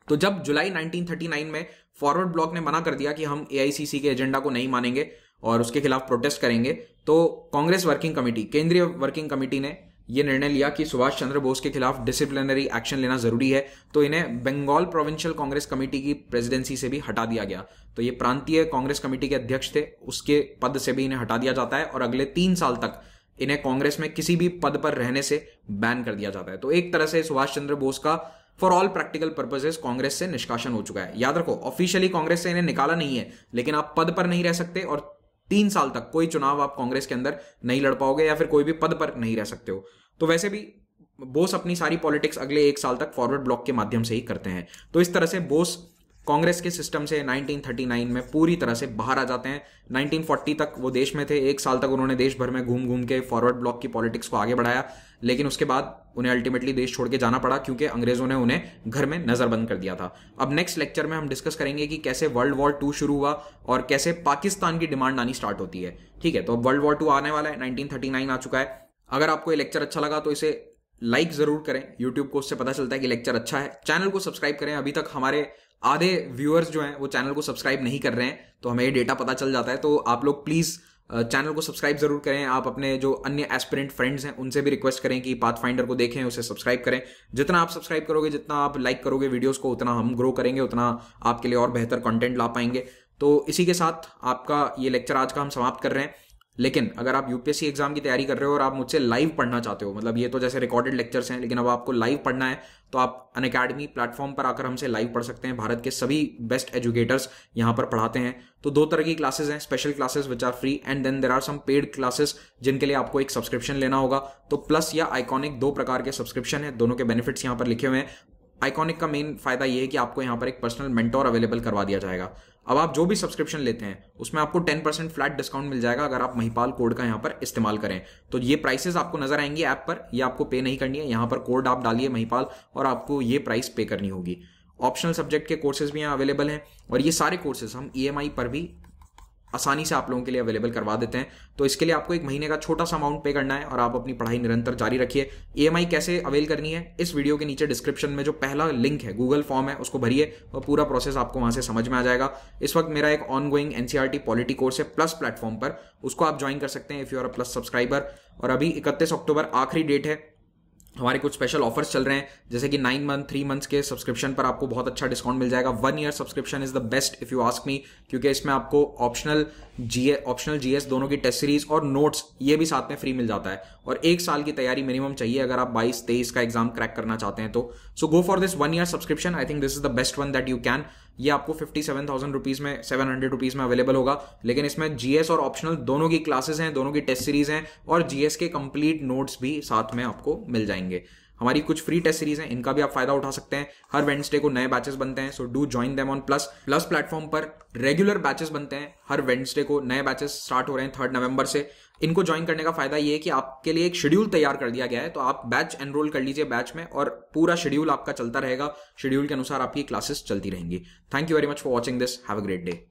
तो जब जुलाई 1939 में फॉरवर्ड ब्लॉक ने मना कर दिया कि हम ए के एजेंडा को नहीं मानेंगे और उसके खिलाफ प्रोटेस्ट करेंगे तो कांग्रेस वर्किंग कमेटी केंद्रीय वर्किंग कमेटी ने ये निर्णय लिया कि सुभाष चंद्र बोस के खिलाफ डिसिप्लिनरी एक्शन लेना जरूरी है तो इन्हें बंगाल प्रोविंशियल कांग्रेस कमेटी की प्रेसिडेंसी से भी हटा दिया गया तो ये प्रांतीय कांग्रेस कमेटी के अध्यक्ष थे उसके पद से भी इन्हें हटा दिया जाता है और अगले तीन साल तक इन्हें कांग्रेस में किसी भी पद पर रहने से बैन कर दिया जाता है तो एक तरह से सुभाष चंद्र बोस का for all practical purposes Congress से निष्कासन हो चुका है याद रखो ऑफिशियली कांग्रेस से इन्हें निकाला नहीं है लेकिन आप पद पर नहीं रह सकते और तीन साल तक कोई चुनाव आप कांग्रेस के अंदर नहीं लड़ पाओगे या फिर कोई भी पद पर नहीं रह सकते हो तो वैसे भी बोस अपनी सारी पॉलिटिक्स अगले एक साल तक फॉरवर्ड ब्लॉक के माध्यम से ही करते हैं तो इस तरह से बोस कांग्रेस के सिस्टम से 1939 में पूरी तरह से बाहर आ जाते हैं 1940 तक वो देश में थे एक साल तक उन्होंने देश भर में घूम घूम के फॉरवर्ड ब्लॉक की पॉलिटिक्स को आगे बढ़ाया लेकिन उसके बाद उन्हें अल्टीमेटली देश छोड़ के जाना पड़ा क्योंकि अंग्रेजों ने उन्हें घर में नज़रबंद कर दिया था अब नेक्स्ट लेक्चर में हम डिस्कस करेंगे कि कैसे वर्ल्ड वॉर टू शुरू हुआ और कैसे पाकिस्तान की डिमांड आनी स्टार्ट होती है ठीक है तो अब वर्ल्ड वॉर टू आने वाला है नाइनटीन आ चुका है अगर आपको ये लेक्चर अच्छा लगा तो इसे लाइक ज़रूर करें यूट्यूब को उससे पता चलता है कि लेक्चर अच्छा है चैनल को सब्सक्राइब करें अभी तक हमारे आधे व्यूअर्स जो हैं वो चैनल को सब्सक्राइब नहीं कर रहे हैं तो हमें ये डेटा पता चल जाता है तो आप लोग प्लीज़ चैनल को सब्सक्राइब जरूर करें आप अपने जो अन्य एस्पिरेंट फ्रेंड्स हैं उनसे भी रिक्वेस्ट करें कि पाथ फाइंडर को देखें उसे सब्सक्राइब करें जितना आप सब्सक्राइब करोगे जितना आप लाइक करोगे वीडियोस को उतना हम ग्रो करेंगे उतना आपके लिए और बेहतर कंटेंट ला पाएंगे तो इसी के साथ आपका ये लेक्चर आज का हम समाप्त कर रहे हैं लेकिन अगर आप यूपीएससी एग्जाम की तैयारी कर रहे हो और आप मुझसे लाइव पढ़ना चाहते हो मतलब ये तो जैसे रिकॉर्डेड लेक्चर्स हैं लेकिन अब आपको लाइव पढ़ना है तो आप अन अकेडमी प्लेटफॉर्म पर आकर हमसे लाइव पढ़ सकते हैं भारत के सभी बेस्ट एजुकेटर्स यहाँ पर पढ़ाते हैं तो दो तरह की क्लासेस हैं special classes which are free and then there are some paid classes जिनके लिए आपको एक सब्सक्रिप्शन लेना होगा तो प्लस या आइकॉनिक दो प्रकार के सब्सक्रिप्शन है दोनों के बेनिफिट्स यहाँ पर लिखे हुए हैं आइकॉनिक का मेन फायदा यह है कि आपको यहाँ पर एक पर्सनल मेंटोर अवेलेबल करवा दिया जाएगा अब आप जो भी सब्सक्रिप्शन लेते हैं उसमें आपको 10 परसेंट फ्लैट डिस्काउंट मिल जाएगा अगर आप महिपाल कोड का यहाँ पर इस्तेमाल करें तो ये प्राइसेस आपको नजर आएंगे ऐप पर ये आपको पे नहीं करनी है यहाँ पर कोड आप डालिए महिपाल और आपको ये प्राइस पे करनी होगी ऑप्शनल सब्जेक्ट के कोर्सेज भी यहाँ अवेलेबल हैं और ये सारे कोर्सेज हम ई e पर भी आसानी से आप लोगों के लिए अवेलेबल करवा देते हैं तो इसके लिए आपको एक महीने का छोटा सा अमाउंट पे करना है और आप अपनी पढ़ाई निरंतर जारी रखिए ई e कैसे अवेल करनी है इस वीडियो के नीचे डिस्क्रिप्शन में जो पहला लिंक है गूगल फॉर्म है उसको भरिए और पूरा प्रोसेस आपको वहां से समझ में आ जाएगा इस वक्त मेरा एक ongoing NCERT polity course है प्लस प्लेटफॉर्म पर उसको आप ज्वाइन कर सकते हैं if you are a Plus subscriber और अभी इकतीस अक्टूबर आखिरी डेट है हमारे कुछ स्पेशल ऑफर्स चल रहे हैं जैसे कि नाइन मंथ थ्री मंथ्स के सब्सक्रिप्शन पर आपको बहुत अच्छा डिस्काउंट मिल जाएगा one year subscription is the best if you ask me क्योंकि इसमें आपको ऑप्शनल जी ऑप्शनल जीएस दोनों की टेस्ट सीरीज और नोट्स ये भी साथ में फ्री मिल जाता है और एक साल की तैयारी मिनिमम चाहिए अगर आप बाईस तेईस का एग्जाम क्रैक करना चाहते हैं तो so go for this one year subscription I think this is the best one that you can ये आपको फिफ्टी सेवन थाउजेंड रुपीज़ में सेवन हंड्रेड रुपीज़ में अवेलेबल होगा लेकिन इसमें जीएस और ऑप्शनल दोनों की क्लासेस हैं दोनों की टेस्ट सीरीज हैं और जीएस के कंप्लीट नोट्स भी साथ में आपको मिल जाएंगे हमारी कुछ फ्री टेस्ट सीरीज हैं इनका भी आप फायदा उठा सकते हैं हर वेंसडे को नए बैचेस बनते हैं so do join them on Plus Plus platform पर रेगुलर बैचेस बनते हैं हर वेंसडे को नए बैचेस स्टार्ट हो रहे हैं थर्ड नवंबर से इनको ज्वाइन करने का फायदा ये है कि आपके लिए एक शेड्यूल तैयार कर दिया गया है तो आप बैच एनरोल कर लीजिए बैच में और पूरा शेड्यूल आपका चलता रहेगा शेड्यूल के अनुसार आपकी क्लासेस चलती रहेंगी thank you very much for watching this have a great day